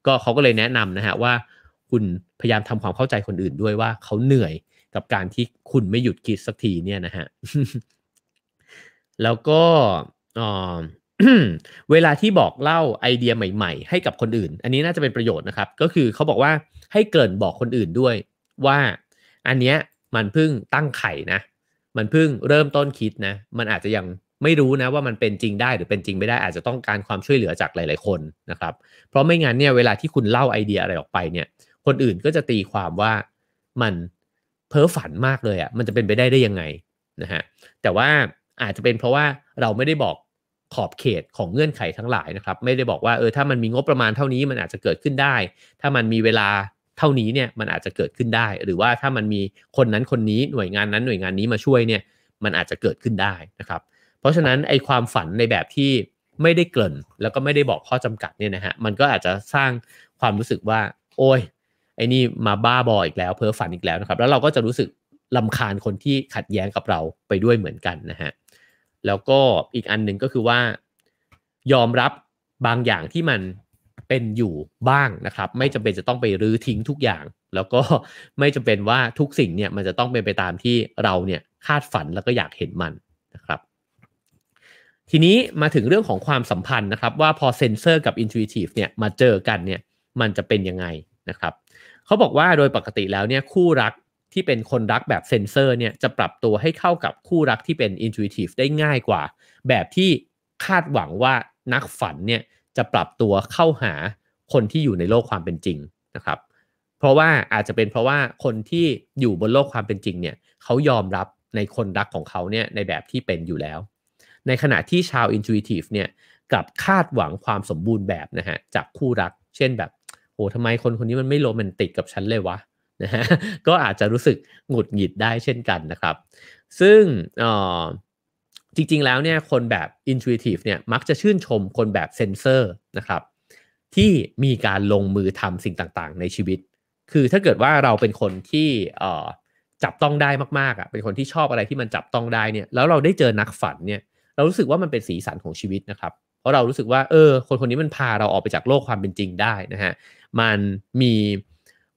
ก็เขาก็เลยแนะนำนะฮะว่าุณพยายามทำความเข้าใจคนอื่นด้วยว่าเขาเหนื่อยกับการที่คุณไม่หยุดคิดสักที เนี่ยนะฮะ แล้วก็เวลาที่บอกเล่าไอเดียใหม่ ๆ ให้กับคนอื่น อันนี้น่าจะเป็นประโยชน์นะครับ ก็คือเขาบอกว่าให้เกินบอกคนอื่นด้วยว่า อันเนี้ย มันเพิ่งตั้งไข่นะ มันเพิ่งเริ่มต้นคิดนะ มันอาจจะยังไม่รู้นะ ว่ามันเป็นจริงได้หรือเป็นจริงไม่ได้ อาจจะต้องการความช่วยเหลือจากหลาย ๆคนนะครับ เพราะไม่งั้นเนี่ย เวลาที่คุณเล่าไอเดียอะไรออกไปเนี่ยคนอื่นก็จะตีความว่ามันเพ้อฝันมากเลยอะ่ะ มันจะเป็นไปได้ได้ยังไงนะฮะ แต่ว่าอาจจะเป็นเพราะว่าเราไม่ได้บอกขอบเขตของเงื่อนไขทั้งหลายนะครับ ไม่ได้บอกว่าเออถ้ามันมีงบประมาณเท่านี้มันอาจจะเกิดขึ้นได้ ถ้ามันมีเวลาเท่านี้เนี่ยมันอาจจะเกิดขึ้นได้ หรือว่าถ้ามันมีคนนั้นคนนี้หน่วยงานนั้นหน่วยงานนี้มาช่วยเนี่ยมันอาจจะเกิดขึ้นได้นะครับ เพราะฉะนั้นไอความฝันในแบบที่ไม่ได้เกลิ่นแล้วก็ไม่ได้บอกข้อจำกัดเนี่ยนะฮะ มันก็อาจจะสร้างความรู้สึกว่า โอ้ยไอ้นี่มาบ้าบออีกแล้วเพ้อฝันอีกแล้วนะครับ แล้วเราก็จะรู้สึกลำคาญคนที่ขัดแย้งกับเราไปด้วยเหมือนกันนะฮะแล้วก็อีกอันหนึ่งก็คือว่า ยอมรับบางอย่างที่มันเป็นอยู่บ้างนะครับ ไม่จำเป็นจะต้องไปรื้อทิ้งทุกอย่าง แล้วก็ไม่จำเป็นว่าทุกสิ่งเนี่ยมันจะต้องเป็นไปตามที่เราเนี่ยคาดฝันแล้วก็อยากเห็นมันนะครับ ทีนี้มาถึงเรื่องของความสัมพันธ์นะครับว่าพอเซนเซอร์กับอินทิวทีฟเนี่ยมาเจอกันเนี่ยมันจะเป็นยังไงนะครับเขาบอกว่าโดยปกติแล้วเนี่ยคู่รักที่เป็นคนรักแบบเซนเซอร์เนี่ยจะปรับตัวให้เข้ากับคู่รักที่เป็นอินทิวทีฟได้ง่ายกว่า แบบที่คาดหวังว่านักฝันเนี่ยจะปรับตัวเข้าหาคนที่อยู่ในโลกความเป็นจริงนะครับเพราะว่าอาจจะเป็นเพราะว่าคนที่อยู่บนโลกความเป็นจริงเนี่ยเขายอมรับในคนรักของเขาเนี่ยในแบบที่เป็นอยู่แล้ว ในขณะที่ชาวอินทิวทีฟเนี่ยกับคาดหวังความสมบูรณ์แบบนะฮะจากคู่รัก เช่นแบบโอ้โหทำไมคนคนนี้มันไม่โรแมนติกกับฉันเลยวะนะฮะก็อาจจะรู้สึกหงุดหงิดได้เช่นกันนะครับ ซึ่งออจริงๆแล้วเนี่ยคนแบบ intuitive เนี่ยมักจะชื่นชมคนแบบเซนเซอร์นะครับ ที่มีการลงมือทำสิ่งต่างๆ ในชีวิต คือถ้าเกิดว่าเราเป็นคนที่จับต้องได้มากๆอ่ะ เป็นคนที่ชอบอะไรที่มันจับต้องได้เนี่ย แล้วเราได้เจอนักฝันเนี่ย เรารู้สึกว่ามันเป็นสีสันของชีวิตนะครับเพราะเรารู้สึกว่าเออคนคนนี้มันพาเราออกไปจากโลกความเป็นจริงได้นะฮะมันมี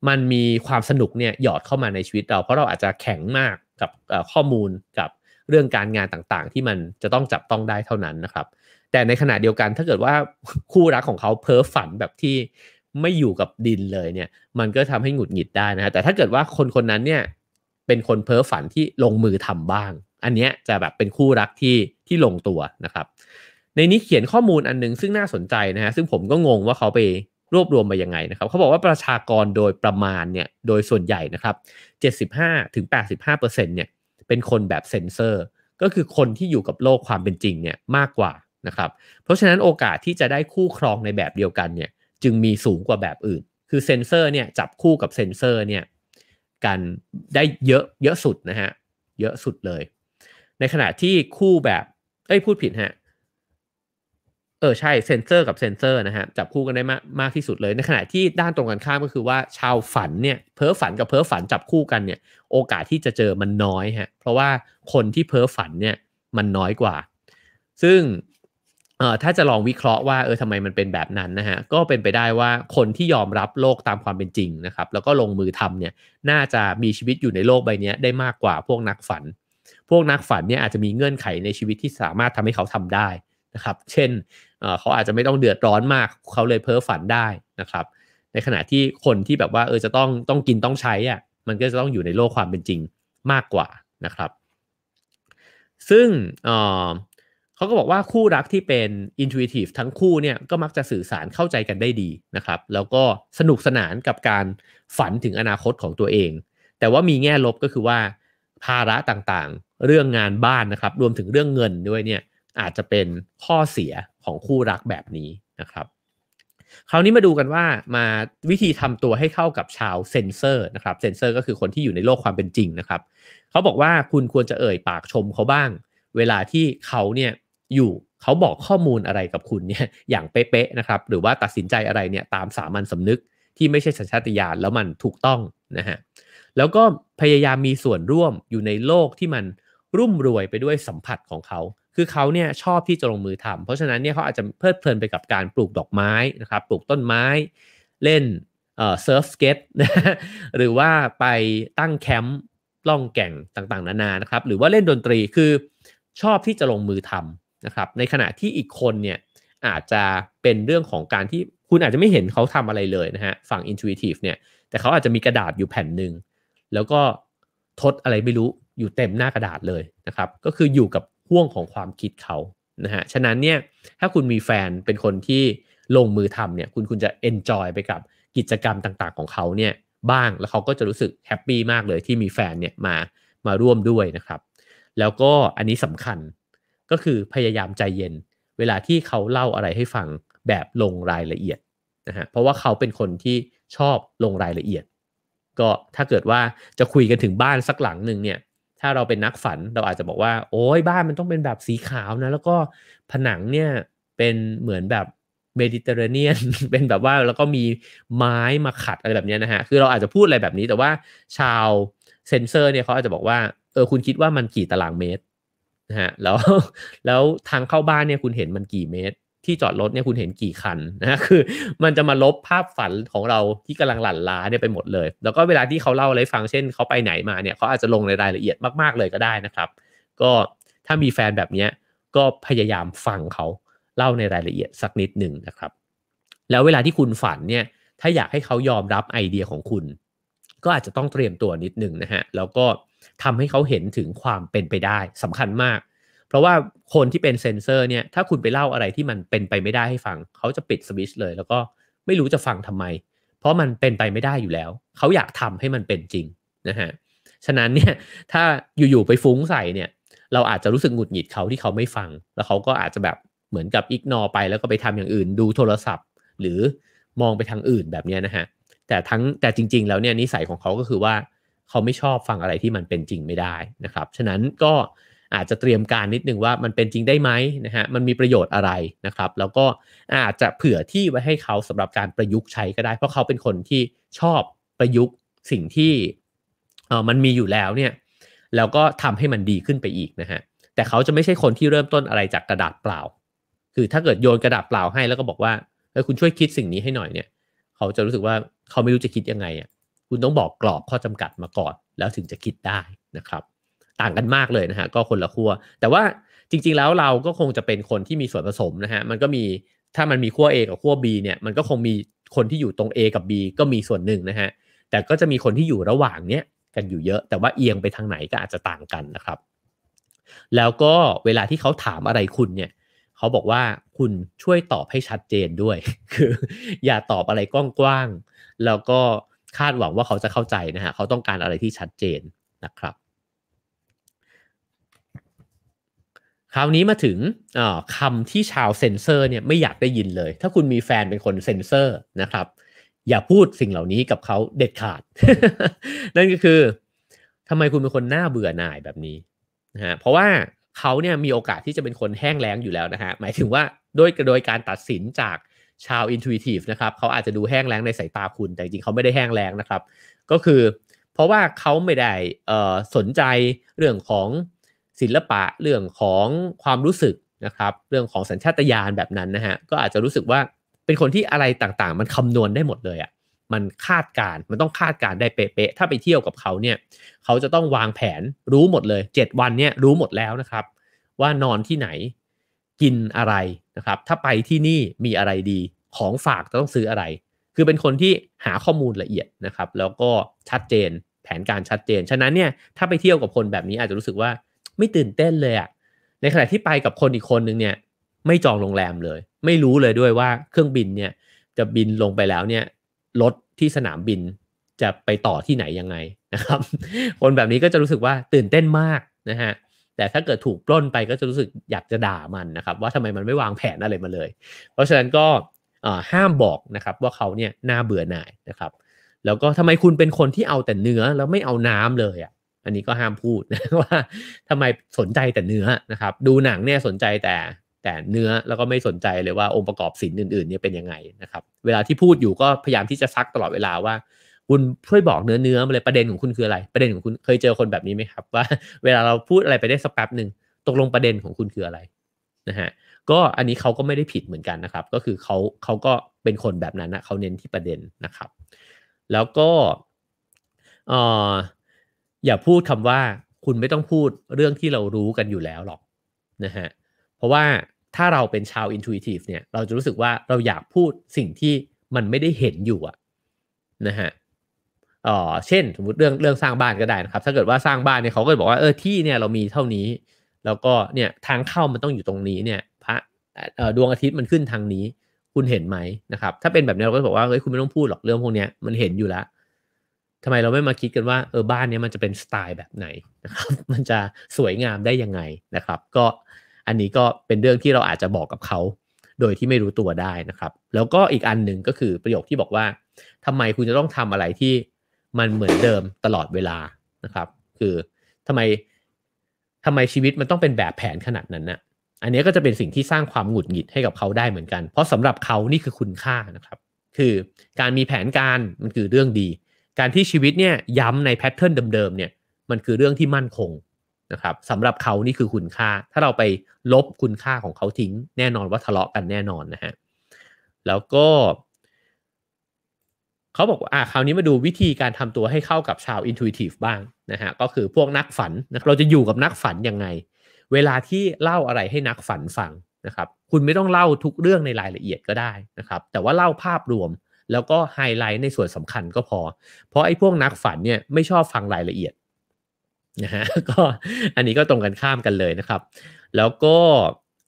มันมีความสนุกเนี่ยหยอดเข้ามาในชีวิตเราเพราะเราอาจจะแข็งมากกับข้อมูลกับเรื่องการงานต่างๆ ที่มันจะต้องจับต้องได้เท่านั้นนะครับ แต่ในขณะเดียวกันถ้าเกิดว่าคู่รักของเขาเพ้อฝันแบบที่ไม่อยู่กับดินเลยเนี่ย มันก็ทำให้หงุดหงิดได้นะฮะแต่ถ้าเกิดว่าคนคนนั้นเนี่ยเป็นคนเพ้อฝันที่ลงมือทำบ้าง อันนี้จะแบบเป็นคู่รักที่ที่ลงตัวนะครับในนี้เขียนข้อมูลอันนึงซึ่งน่าสนใจนะฮะซึ่งผมก็งงว่าเขาไปรวบรวมมายังไงนะครับ เขาบอกว่าประชากรโดยประมาณเนี่ยโดยส่วนใหญ่นะครับ 75-85%เนี่ยเป็นคนแบบเซนเซอร์ ก็คือคนที่อยู่กับโลกความเป็นจริงเนี่ยมากกว่านะครับเพราะฉะนั้นโอกาสที่จะได้คู่ครองในแบบเดียวกันเนี่ยจึงมีสูงกว่าแบบอื่น คือเซนเซอร์เนี่ยจับคู่กับเซนเซอร์เนี่ยกันได้เยอะเยอะสุดนะฮะเยอะสุดเลย ในขณะที่คู่แบบเอ้ยพูดผิดฮะเออใช่เซนเซอร์กับเซนเซอร์นะฮะจับคู่กันได้มากมากที่สุดเลย ในขณะที่ด้านตรงกันข้ามก็คือว่าชาวฝันเนี่ยเพ้อฝันกับเพ้อฝันจับคู่กันเนี่ยโอกาสที่จะเจอมันน้อยฮะเพราะว่าคนที่เพ้อฝันเนี่ยมันน้อยกว่า ซึ่งเอ่อถ้าจะลองวิเคราะห์ว่าเออทำไมมันเป็นแบบนั้นนะฮะก็เป็นไปได้ว่าคนที่ยอมรับโลกตามความเป็นจริงนะครับแล้วก็ลงมือทำเนี่ยน่าจะมีชีวิตอยู่ในโลกใบนี้ได้มากกว่าพวกนักฝัน พวกนักฝันเนี่ยอาจจะมีเงื่อนไขในชีวิตที่สามารถทำให้เขาทำได้นะครับ เช่นเขาอาจจะไม่ต้องเดือดร้อนมากเขาเลยเพ้อฝันได้นะครับ ในขณะที่คนที่แบบว่าเออจะต้องต้องกินต้องใช้อ่ะมันก็จะต้องอยู่ในโลกความเป็นจริงมากกว่านะครับ ซึ่งเเขาก็บอกว่าคู่รักที่เป็น intuitive ทั้งคู่เนี่ยก็มักจะสื่อสารเข้าใจกันได้ดีนะครับ แล้วก็สนุกสนานกับการฝันถึงอนาคตของตัวเอง แต่ว่ามีแง่ลบก็คือว่าภาระต่างๆ เรื่องงานบ้านนะครับ รวมถึงเรื่องเงินด้วยเนี่ยอาจจะเป็นข้อเสียของคู่รักแบบนี้นะครับคราวนี้มาดูกันว่ามาวิธีทำตัวให้เข้ากับชาวเซนเซอร์นะครับเซนเซอร์ก็คือคนที่อยู่ในโลกความเป็นจริงนะครับ เขาบอกว่าคุณควรจะเอ่ยปากชมเขาบ้าง เวลาที่เขาเนี่ยอยู่เขาบอกข้อมูลอะไรกับคุณเนี่ยอย่างเป๊ะๆนะครับหรือว่าตัดสินใจอะไรเนี่ยตามสามัญสำนึกที่ไม่ใช่สัญชาตญาณแล้วมันถูกต้องนะฮะแล้วก็พยายามมีส่วนร่วมอยู่ในโลกที่มันรุ่มรวยไปด้วยสัมผัสของเขาคือเขาเนี่ยชอบที่จะลงมือทำ เพราะฉะนั้นเนี่ยเขาอาจจะเพลิดเพลินไปกับการปลูกดอกไม้นะครับ ปลูกต้นไม้ เล่นเอ่อเซิร์ฟสเก็ตหรือว่าไปตั้งแคมป์ ล่องแก่งต่างๆนานา นะครับ หรือว่าเล่นดนตรี คือ ชอบที่จะลงมือทำนะครับ ในขณะที่อีกคนเนี่ยอาจจะเป็นเรื่องของการที่คุณอาจจะไม่เห็นเขาทำอะไรเลยนะฮะ ฝั่ง intuitive เนี่ย แต่เขาอาจจะมีกระดาษอยู่แผ่นหนึ่ง แล้วก็ทดอะไรไม่รู้อยู่เต็มหน้ากระดาษเลยนะครับ ก็คืออยู่กับห่วงของความคิดเขา นะฮะ ฉะนั้นเนี่ย ถ้าคุณมีแฟนเป็นคนที่ลงมือทำเนี่ย คุณคุณจะเอนจอยไปกับกิจกรรมต่างๆ ของเขาเนี่ยบ้าง แล้วเขาก็จะรู้สึกแฮปปี้มากเลยที่มีแฟนเนี่ยมา มาร่วมด้วยนะครับ แล้วก็อันนี้สำคัญก็คือพยายามใจเย็น เวลาที่เขาเล่าอะไรให้ฟังแบบลงรายละเอียดนะฮะ เพราะว่าเขาเป็นคนที่ชอบลงรายละเอียด ก็ถ้าเกิดว่าจะคุยกันถึงบ้านสักหลังหนึ่งเนี่ยถ้าเราเป็นนักฝันเราอาจจะบอกว่าโอ้ยบ้านมันต้องเป็นแบบสีขาวนะ แล้วก็ผนังเนี่ยเป็นเหมือนแบบเมดิเตอร์เรเนียนเป็นแบบว่าแล้วก็มีไม้มาขัดอะไรแบบนี้นะฮะคือเราอาจจะพูดอะไรแบบนี้แต่ว่าชาวเซนเซอร์เนี่ยเขาอาจจะบอกว่า เออคุณคิดว่ามันกี่ตารางเมตรนะฮะแล้วแล้วทางเข้าบ้านเนี่ยคุณเห็นมันกี่เมตรที่จอดรถเนี่ยคุณเห็นกี่คันนะคือ มันจะมาลบภาพฝันของเราที่กำลังหลั่นล้าเนี่ยไปหมดเลย แล้วก็เวลาที่เขาเล่าอะไรฟังเช่นเขาไปไหนมาเนี่ยเขาอาจจะลงในรายละเอียดมากๆเลยก็ได้นะครับ ก็ถ้ามีแฟนแบบเนี้ยก็พยายามฟังเขาเล่าในรายละเอียดสักนิดหนึ่งนะครับ แล้วเวลาที่คุณฝันเนี่ยถ้าอยากให้เขายอมรับไอเดียของคุณ ก็อาจจะต้องเตรียมตัวนิดหนึ่งนะฮะแล้วก็ทำให้เขาเห็นถึงความเป็นไปได้สำคัญมากเพราะว่าคนที่เป็นเซนเซอร์เนี่ยถ้าคุณไปเล่าอะไรที่มันเป็นไปไม่ได้ให้ฟังเขาจะปิดสวิตช์เลย แล้วก็ไม่รู้จะฟังทำไม เพราะมันเป็นไปไม่ได้อยู่แล้ว เขาอยากทำให้มันเป็นจริงนะฮะฉะนั้นเนี่ยถ้าอยู่ๆไปฟุ้งใส่เนี่ยเราอาจจะรู้สึกหงุดหงิดเขาที่เขาไม่ฟัง แล้วเขาก็อาจจะแบบเหมือนกับอิกนอไปแล้วก็ไปทำอย่างอื่น ดูโทรศัพท์ หรือมองไปทางอื่นแบบนี้นะฮะแต่ทั้งแต่จริง ๆ แล้วเนี่ยนิสัยของเขาก็คือว่าเขาไม่ชอบฟังอะไรที่มันเป็นจริงไม่ได้นะครับฉะนั้นก็อาจจะเตรียมการนิดนึงว่ามันเป็นจริงได้ไหมนะฮะมันมีประโยชน์อะไรนะครับ แล้วก็อาจจะเผื่อที่ไว้ให้เขาสำหรับการประยุกต์ใช้ก็ได้เพราะเขาเป็นคนที่ชอบประยุกต์สิ่งที่เออมันมีอยู่แล้วเนี่ยแล้วก็ทำให้มันดีขึ้นไปอีกนะฮะแต่เขาจะไม่ใช่คนที่เริ่มต้นอะไรจากกระดาษเปล่า คือถ้าเกิดโยนกระดาษเปล่าให้แล้วก็บอกว่าเออคุณช่วยคิดสิ่งนี้ให้หน่อยเนี่ยเขาจะรู้สึกว่าเขาไม่รู้จะคิดยังไงอ่ะคุณต้องบอกกรอบข้อจำกัดมาก่อนแล้วถึงจะคิดได้นะครับต่างกันมากเลยนะฮะก็คนละขั้วแต่ว่าจริง ๆ แล้วเราก็คงจะเป็นคนที่มีส่วนผสมนะฮะมันก็มีถ้ามันมีขั้ว A กับขั้ว B เนี่ยมันก็คงมีคนที่อยู่ตรง A กับ B ก็มีส่วนหนึ่งนะฮะแต่ก็จะมีคนที่อยู่ระหว่างเนี้ยกันอยู่เยอะแต่ว่าเอียงไปทางไหนก็อาจจะต่างกันนะครับ แล้วก็เวลาที่เขาถามอะไรคุณเนี่ย เขาบอกว่าคุณช่วยตอบให้ชัดเจนด้วย คือ อย่าตอบอะไรกว้างๆแล้วก็คาดหวังว่าเขาจะเข้าใจนะฮะเขาต้องการอะไรที่ชัดเจนนะครับคราวนี้มาถึงคำที่ชาวเซนเซอร์เนี่ยไม่อยากได้ยินเลย ถ้าคุณมีแฟนเป็นคนเซนเซอร์นะครับ อย่าพูดสิ่งเหล่านี้กับเขาเด็ดขาดนั่นก็คือทำไมคุณเป็นคนหน้าเบื่อหน่ายแบบนี้นะฮะเพราะว่าเขาเนี่ยมีโอกาสที่จะเป็นคนแห้งแล้งอยู่แล้วนะฮะหมายถึงว่าโดยโดยการตัดสินจากชาวอินทิวทีฟนะครับเขาอาจจะดูแห้งแล้งในสายตาคุณ แต่จริงเขาไม่ได้แห้งแล้งนะครับ ก็คือ เพราะว่าเขาไม่ได้สนใจเรื่องของศิลปะเรื่องของความรู้สึกนะครับเรื่องของสัญชาตญาณแบบนั้นนะฮะก็อาจจะรู้สึกว่าเป็นคนที่อะไรต่างๆ มันคำนวณได้หมดเลยอะ่ะมันคาดการมันต้องคาดการได้เป๊ะๆถ้าไปเที่ยวกับเขาเนี่ยเขาจะต้องวางแผนรู้หมดเลย 7 วันเนี่ยรู้หมดแล้วนะครับ ว่านอนที่ไหนกินอะไรนะครับถ้าไปที่นี่มีอะไรดีของฝากต้องซื้ออะไร คือเป็นคนที่หาข้อมูลละเอียดนะครับแล้วก็ชัดเจนแผนการชัดเจน ฉะนั้นเนี่ยถ้าไปเที่ยวกับคนแบบนี้อาจจะรู้สึกว่าไม่ตื่นเต้นเลยอะในขณะที่ไปกับคนอีกคนนึงเนี่ยไม่จองโรงแรมเลย ไม่รู้เลยด้วยว่าเครื่องบินเนี่ยจะบินลงไปแล้วเนี่ยรถที่สนามบินจะไปต่อที่ไหนยังไงนะครับ คนแบบนี้ก็จะรู้สึกว่าตื่นเต้นมากนะฮะแต่ถ้าเกิดถูกปล้นไปก็จะรู้สึกอยากจะด่ามันนะครับ ว่าทำไมมันไม่วางแผนอะไรมาเลย เพราะฉะนั้นก็ห้ามบอกนะครับ ว่าเขาเนี่ยน่าเบื่อหน่ายนะครับแล้วก็ทำไมคุณเป็นคนที่เอาแต่เนื้อแล้วไม่เอาน้ำเลยอะ่ะอันนี้ก็ห้ามพูดว่า ทำไมสนใจแต่เนื้อนะครับ ดูหนังเนี่ยสนใจแต่แต่เนื้อแล้วก็ไม่สนใจเลยว่าองค์ประกอบสินอื่น ๆเนี่ยเป็นยังไงนะครับ เวลาที่พูดอยู่ก็พยายามที่จะซักตลอดเวลาว่าคุณช่วยบอกเนื้อเนื้อมาเลยประเด็นของคุณคืออะไร ประเด็นของคุณเคยเจอคนแบบนี้ไหมครับ ว่าเวลาเราพูดอะไรไปได้สักแป๊บหนึ่งตกลงประเด็นของคุณคืออะไร นะฮะ ก็อันนี้เขาก็ไม่ได้ผิดเหมือนกันนะครับ ก็คือเขาเขาก็เป็นคนแบบนั้นนะเขาเน้นที่ประเด็นนะครับ แล้วก็เอ่ออย่าพูดคำว่าคุณไม่ต้องพูดเรื่องที่เรารู้กันอยู่แล้วหรอกนะฮะเพราะว่าถ้าเราเป็นชาวินทูอิทีฟเนี่ยเราจะรู้สึกว่าเราอยากพูดสิ่งที่มันไม่ได้เห็นอยู่อะนะฮะออเช่นสมมติเรื่องเรื่องสร้างบ้านก็ได้นะครับถ้าเกิดว่าสร้างบ้านเนี่ยเขาก็บอกว่าเออที่เนี่ยเรามีเท่านี้ แล้วก็เนี่ยทางเข้ามันต้องอยู่ตรงนี้เนี่ยพระดวงอาทิตย์มันขึ้นทางนี้ คุณเห็นไหมนะครับถ้าเป็นแบบนี้เราก็บอกว่าเฮ้ยคุณไม่ต้องพูดหรอกเรื่องพวกนี้มันเห็นอยู่แล้วทำไมเราไม่มาคิดกันว่าเออบ้านนี้มันจะเป็นสไตล์แบบไหนนะครับ มันจะสวยงามได้ยังไงนะครับ ก็อันนี้ก็เป็นเรื่องที่เราอาจจะบอกกับเขาโดยที่ไม่รู้ตัวได้นะครับ แล้วก็อีกอันหนึ่งก็คือประโยคที่บอกว่าทำไมคุณจะต้องทำอะไรที่มันเหมือนเดิมตลอดเวลานะครับ คือทำไมทำไมชีวิตมันต้องเป็นแบบแผนขนาดนั้นนะ่ะอันนี้ก็จะเป็นสิ่งที่สร้างความหงุดหงิดให้กับเขาได้เหมือนกัน เพราะสำหรับเขานี่คือคุณค่านะครับ คือการมีแผนการมันคือเรื่องดีการที่ชีวิตเนี่ยย้ำในแพทเทิร์นเดิมๆเนี่ยมันคือเรื่องที่มั่นคงนะครับสำหรับเขานี่คือคุณค่าถ้าเราไปลบคุณค่าของเขาทิ้งแน่นอนว่าทะเลาะกันแน่นอนนะฮะแล้วก็ เขาบอกว่าคราวนี้มาดูวิธีการทำตัวให้เข้ากับชาวอินทิวทีฟบ้างนะฮะก็คือพวกนักฝันนะเราจะอยู่กับนักฝันยังไง เวลาที่เล่าอะไรให้นักฝันฟังนะครับคุณไม่ต้องเล่าทุกเรื่องในรายละเอียดก็ได้นะครับ แต่ว่าเล่าภาพรวมแล้วก็ไฮไลท์ในส่วนสำคัญก็พอ เพราะไอ้พวกนักฝันเนี่ยไม่ชอบฟังรายละเอียดนะฮะ ก็อันนี้ก็ตรงกันข้ามกันเลยนะครับ แล้วก็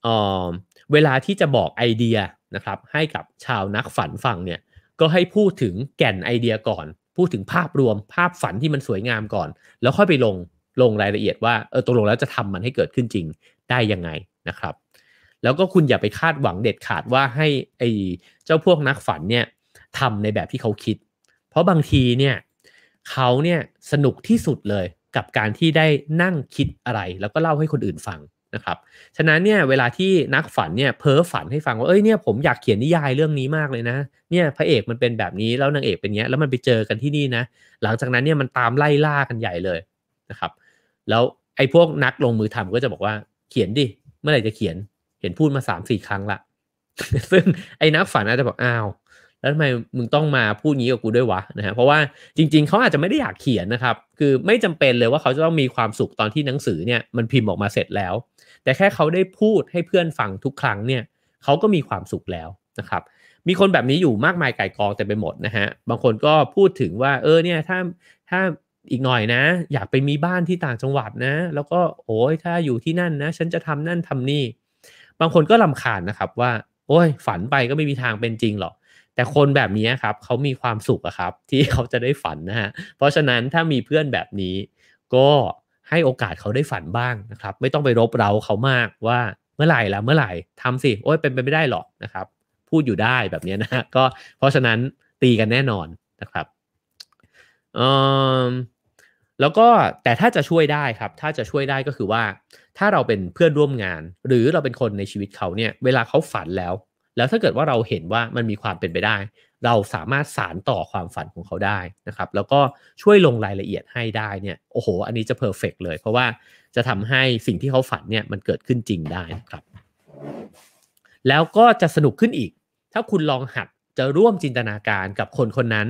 เออเวลาที่จะบอกไอเดียนะครับ ให้กับชาวนักฝันฟังเนี่ย ก็ให้พูดถึงแก่นไอเดียก่อน พูดถึงภาพรวมภาพฝันที่มันสวยงามก่อน แล้วค่อยไปลงลงรายละเอียดว่าเออตกลงแล้วจะทำมันให้เกิดขึ้นจริงได้ยังไงนะครับ แล้วก็คุณอย่าไปคาดหวังเด็ดขาดว่าให้ไอเจ้าพวกนักฝันเนี่ยทำในแบบที่เขาคิด เพราะบางทีเนี่ย เขาเนี่ยสนุกที่สุดเลยกับการที่ได้นั่งคิดอะไรแล้วก็เล่าให้คนอื่นฟังนะครับ ฉะนั้นเนี่ย เวลาที่นักฝันเนี่ยเพ้อฝันให้ฟังว่า เอ้ยเนี่ยผมอยากเขียนนิยายเรื่องนี้มากเลยนะ เนี่ยพระเอกมันเป็นแบบนี้แล้วนางเอกเป็นเงี้ยแล้วมันไปเจอกันที่นี่นะ หลังจากนั้นเนี่ยมันตามไล่ล่ากันใหญ่เลยนะครับ แล้วไอ้พวกนักลงมือทำก็จะบอกว่าเขียนดิ เมื่อไหร่จะเขียน เห็นพูดมา3ามสี่ครั้งละ ซึ่งไอ้นักฝันอาจจะบอกอ้าวแล้วทำไมมึงต้องมาพูดงี้กับกูด้วยวะนะฮะเพราะว่าจริงๆเขาอาจจะไม่ได้อยากเขียนนะครับ คือไม่จำเป็นเลยว่าเขาจะต้องมีความสุขตอนที่หนังสือเนี่ยมันพิมพ์ออกมาเสร็จแล้ว แต่แค่เขาได้พูดให้เพื่อนฟังทุกครั้งเนี่ยเขาก็มีความสุขแล้วนะครับมีคนแบบนี้อยู่มากมายไก่กองแต่ไปหมดนะฮะบางคนก็พูดถึงว่าเออเนี่ยถ้าถ้าอีกหน่อยนะ อยากไปมีบ้านที่ต่างจังหวัดนะ แล้วก็โอ้ยถ้าอยู่ที่นั่นนะฉันจะทำนั่นทำนี่บางคนก็ลาคาญนะครับว่า โอ้ย ฝันไปก็ไม่มีทางเป็นจริงหรอกแต่คนแบบนี้ครับเขามีความสุขครับ ที่เขาจะได้ฝันนะฮะ เพราะฉะนั้นถ้ามีเพื่อนแบบนี้ ก็ให้โอกาสเขาได้ฝันบ้างนะครับ ไม่ต้องไปรบเร้าเขามากว่าเมื่อไหร่ละเมื่อไหร่ทำสิโอ้ยเป็นไปไม่ได้หรอกนะครับ พูดอยู่ได้แบบนี้นะก็เพราะฉะนั้นตีกันแน่นอนนะครับอแล้วก็แต่ถ้าจะช่วยได้ครับ ถ้าจะช่วยได้ก็คือว่า ถ้าเราเป็นเพื่อนร่วมงาน หรือเราเป็นคนในชีวิตเขาเนี่ยเวลาเขาฝันแล้วแล้วถ้าเกิดว่าเราเห็นว่ามันมีความเป็นไปได้ เราสามารถสารต่อความฝันของเขาได้นะครับแล้วก็ช่วยลงรายละเอียดให้ได้เนี่ยโอ้โห อันนี้จะเพอร์เฟกเลย เพราะว่าจะทำให้สิ่งที่เขาฝันเนี่ยมันเกิดขึ้นจริงได้ครับแล้วก็จะสนุกขึ้นอีก ถ้าคุณลองหัดจะร่วมจินตนาการกับคนคนนั้น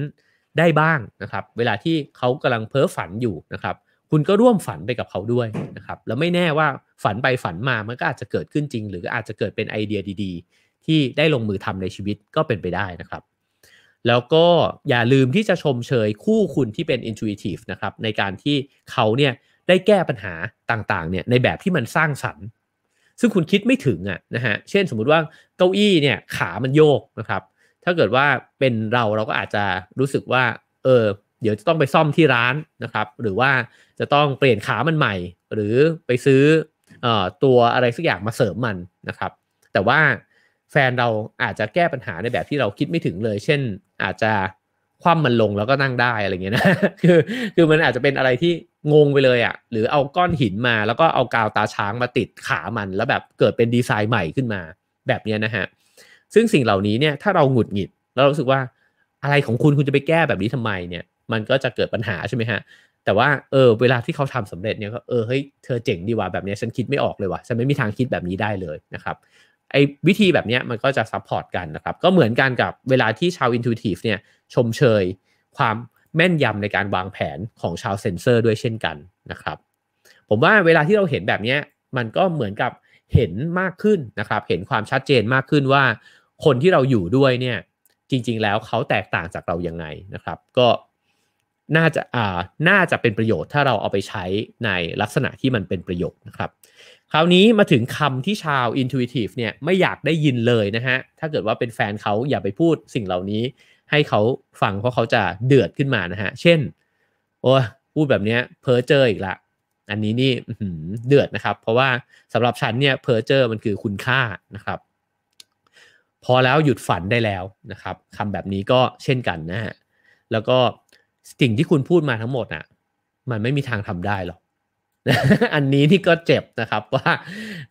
ได้บ้างนะครับเวลาที่เขากำลังเพ้อฝันอยู่นะครับคุณก็ร่วมฝันไปกับเขาด้วยนะครับแล้วไม่แน่ว่าฝันไปฝันมามันก็อาจจะเกิดขึ้นจริง หรืออาจจะเกิดเป็นไอเดียดี ๆที่ได้ลงมือทำในชีวิตก็เป็นไปได้นะครับ แล้วก็อย่าลืมที่จะชมเชยคู่คุณที่เป็น intuitive นะครับในการที่เขาเนี่ยได้แก้ปัญหาต่างๆเนี่ยในแบบที่มันสร้างสรรค์ซึ่งคุณคิดไม่ถึงอะนะฮะเช่นสมมุติว่าเก้าอี้เนี่ยขามันโยกนะครับ ถ้าเกิดว่าเป็นเราเราก็อาจจะรู้สึกว่าเออเดี๋ยวจะต้องไปซ่อมที่ร้านนะครับ หรือว่าจะต้องเปลี่ยนขามันใหม่ หรือไปซื้ออตัวอะไรสักอย่างมาเสริมมันนะครับ แต่ว่าแฟนเราอาจจะแก้ปัญหาในแบบที่เราคิดไม่ถึงเลย เช่น อาจจะคว่ำมันลงแล้วก็นั่งได้อะไรเงี้ยนะ คือคือมันอาจจะเป็นอะไรที่งงไปเลยอะ่ะ หรือเอาก้อนหินมา แล้วก็เอากาวตาช้างมาติดขามันแล้วแบบเกิดเป็นดีไซน์ใหม่ขึ้นมาแบบเนี้ยนะฮะ ซึ่งสิ่งเหล่านี้เนี่ยถ้าเราหงุดหงิดแล้วรู้สึกว่าอะไรของคุณคุณจะไปแก้แบบนี้ทำไมเนี่ย มันก็จะเกิดปัญหาใช่ไหมฮะ แต่ว่าเออเวลาที่เขาทำสำเร็จเนี่ยก็เออเฮ้ยเธอเจ๋งดีว่ะแบบนี้ฉันคิดไม่ออกเลยว่ะฉันไม่มีทางคิดแบบนี้ได้เลยนะครับไอ้วิธีแบบนี้มันก็จะซัพพอร์ตกันนะครับ ก็เหมือนกันกับเวลาที่ชาวอินทูทีฟเนี่ยชมเชยความแม่นยำในการวางแผนของชาวเซนเซอร์ ด้วยเช่นกันนะครับ ผมว่าเวลาที่เราเห็นแบบนี้มันก็เหมือนกับเห็นมากขึ้นนะครับ เห็นความชัดเจนมากขึ้นว่าคนที่เราอยู่ด้วยเนี่ยจริงๆแล้วเขาแตกต่างจากเรายังไงนะครับ ก็น่าจะ อ่า น่าจะเป็นประโยชน์ ถ้าเราเอาไปใช้ในลักษณะที่มันเป็นประโยชน์นะครับ คราวนี้มาถึงคำที่ชาว intuitive เนี่ยไม่อยากได้ยินเลยนะฮะ ถ้าเกิดว่าเป็นแฟนเขาอย่าไปพูดสิ่งเหล่านี้ให้เขาฟังเพราะเขาจะเดือดขึ้นมานะฮะ เช่น โอ้พูดแบบนี้เพอเจออีกละอันนี้นี่เดือดนะครับ เพราะว่าสำหรับฉันเนี่ยเพอเจอมันคือคุณค่านะครับ พอแล้วหยุดฝันได้แล้วนะครับคำแบบนี้ก็เช่นกันนะฮะ แล้วก็สิ่งที่คุณพูดมาทั้งหมดอ่ะ มันไม่มีทางทำได้หรอกอันนี้นี่ก็เจ็บนะครับว่า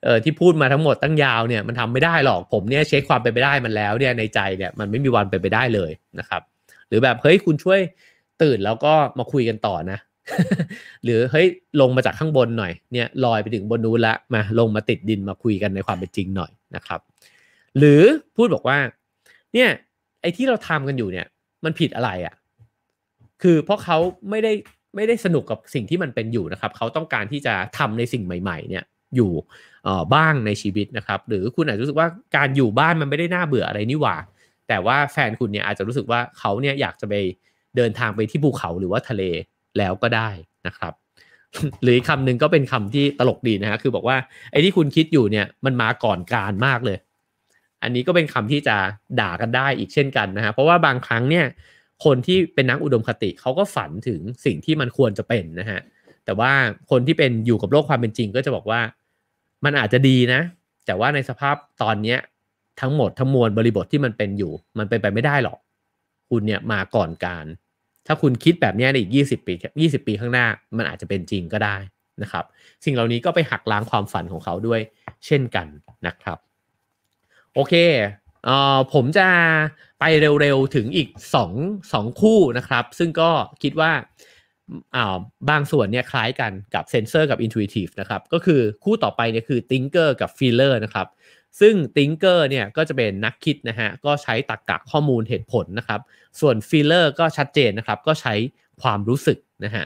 เออที่พูดมาทั้งหมดตั้งยาวเนี่ยมันทำไม่ได้หรอก ผมเนี่ยเช็คความเป็นไปได้มันแล้วเนี่ยในใจเนี่ย มันไม่มีวันเป็นไปได้เลยนะครับ หรือแบบเฮ้ยคุณช่วยตื่นแล้วก็มาคุยกันต่อนะหรือเฮ้ยลงมาจากข้างบนหน่อยเนี่ย ลอยไปถึงบนนู้นละมาลงมาติดดินมาคุยกันในความเป็นจริงหน่อยนะครับ หรือพูดบอกว่า เนี่ยไอ้ที่เราทำกันอยู่เนี่ย มันผิดอะไรอะ่ะคือเพราะเขาไม่ได้ไม่ได้สนุกกับสิ่งที่มันเป็นอยู่นะครับเขาต้องการที่จะทำในสิ่งใหม่ ๆ เนี่ยอยู่บ้างในชีวิตนะครับ หรือคุณอาจจะรู้สึกว่าการอยู่บ้านมันไม่ได้น่าเบื่ออะไรนี่หว่าแต่ว่าแฟนคุณเนี่ยอาจจะรู้สึกว่าเขาเนี่ยอยากจะไปเดินทางไปที่ภูเขาหรือว่าทะเลแล้วก็ได้นะครับ หรือคำหนึ่งก็เป็นคำที่ตลกดีนะฮะคือบอกว่าไอ้ที่คุณคิดอยู่เนี่ยมันมาก่อนการมากเลย อันนี้ก็เป็นคำที่จะด่ากันได้อีกเช่นกันนะฮะเพราะว่าบางครั้งเนี่ยคนที่เป็นนักอุดมคติเขาก็ฝันถึงสิ่งที่มันควรจะเป็นนะฮะ แต่ว่าคนที่เป็นอยู่กับโลกความเป็นจริง ก็จะบอกว่ามันอาจจะดีนะ แต่ว่าในสภาพตอนเนี้ยทั้งหมดทั้งมวลบริบทที่มันเป็นอยู่ มันเป็นไปไม่ได้หรอก คุณเนี่ยมาก่อนการ ถ้าคุณคิดแบบนี้ในอีก 20 ปี 20 ปีข้างหน้า มันอาจจะเป็นจริงก็ได้นะครับ สิ่งเหล่านี้ก็ไปหักล้างความฝันของเขาด้วย เช่นกันนะครับ โอเคเอ่อผมจะไปเร็ว ๆ ถึงอีกสองสองคู่นะครับ ซึ่งก็คิดว่าอ่าบางส่วนเนี่ยคล้ายกันกับเซนเซอร์กับ Intuitive นะครับ ก็คือคู่ต่อไปเนี่ยคือ Tinker กับ f เล l e r นะครับซึ่ง Tinker เนี่ยก็จะเป็นนักคิดนะฮะก็ใช้ตรกกะข้อมูลเหตุผลนะครับ ส่วน f เล l e r ก็ชัดเจนนะครับ ก็ใช้ความรู้สึกนะฮะ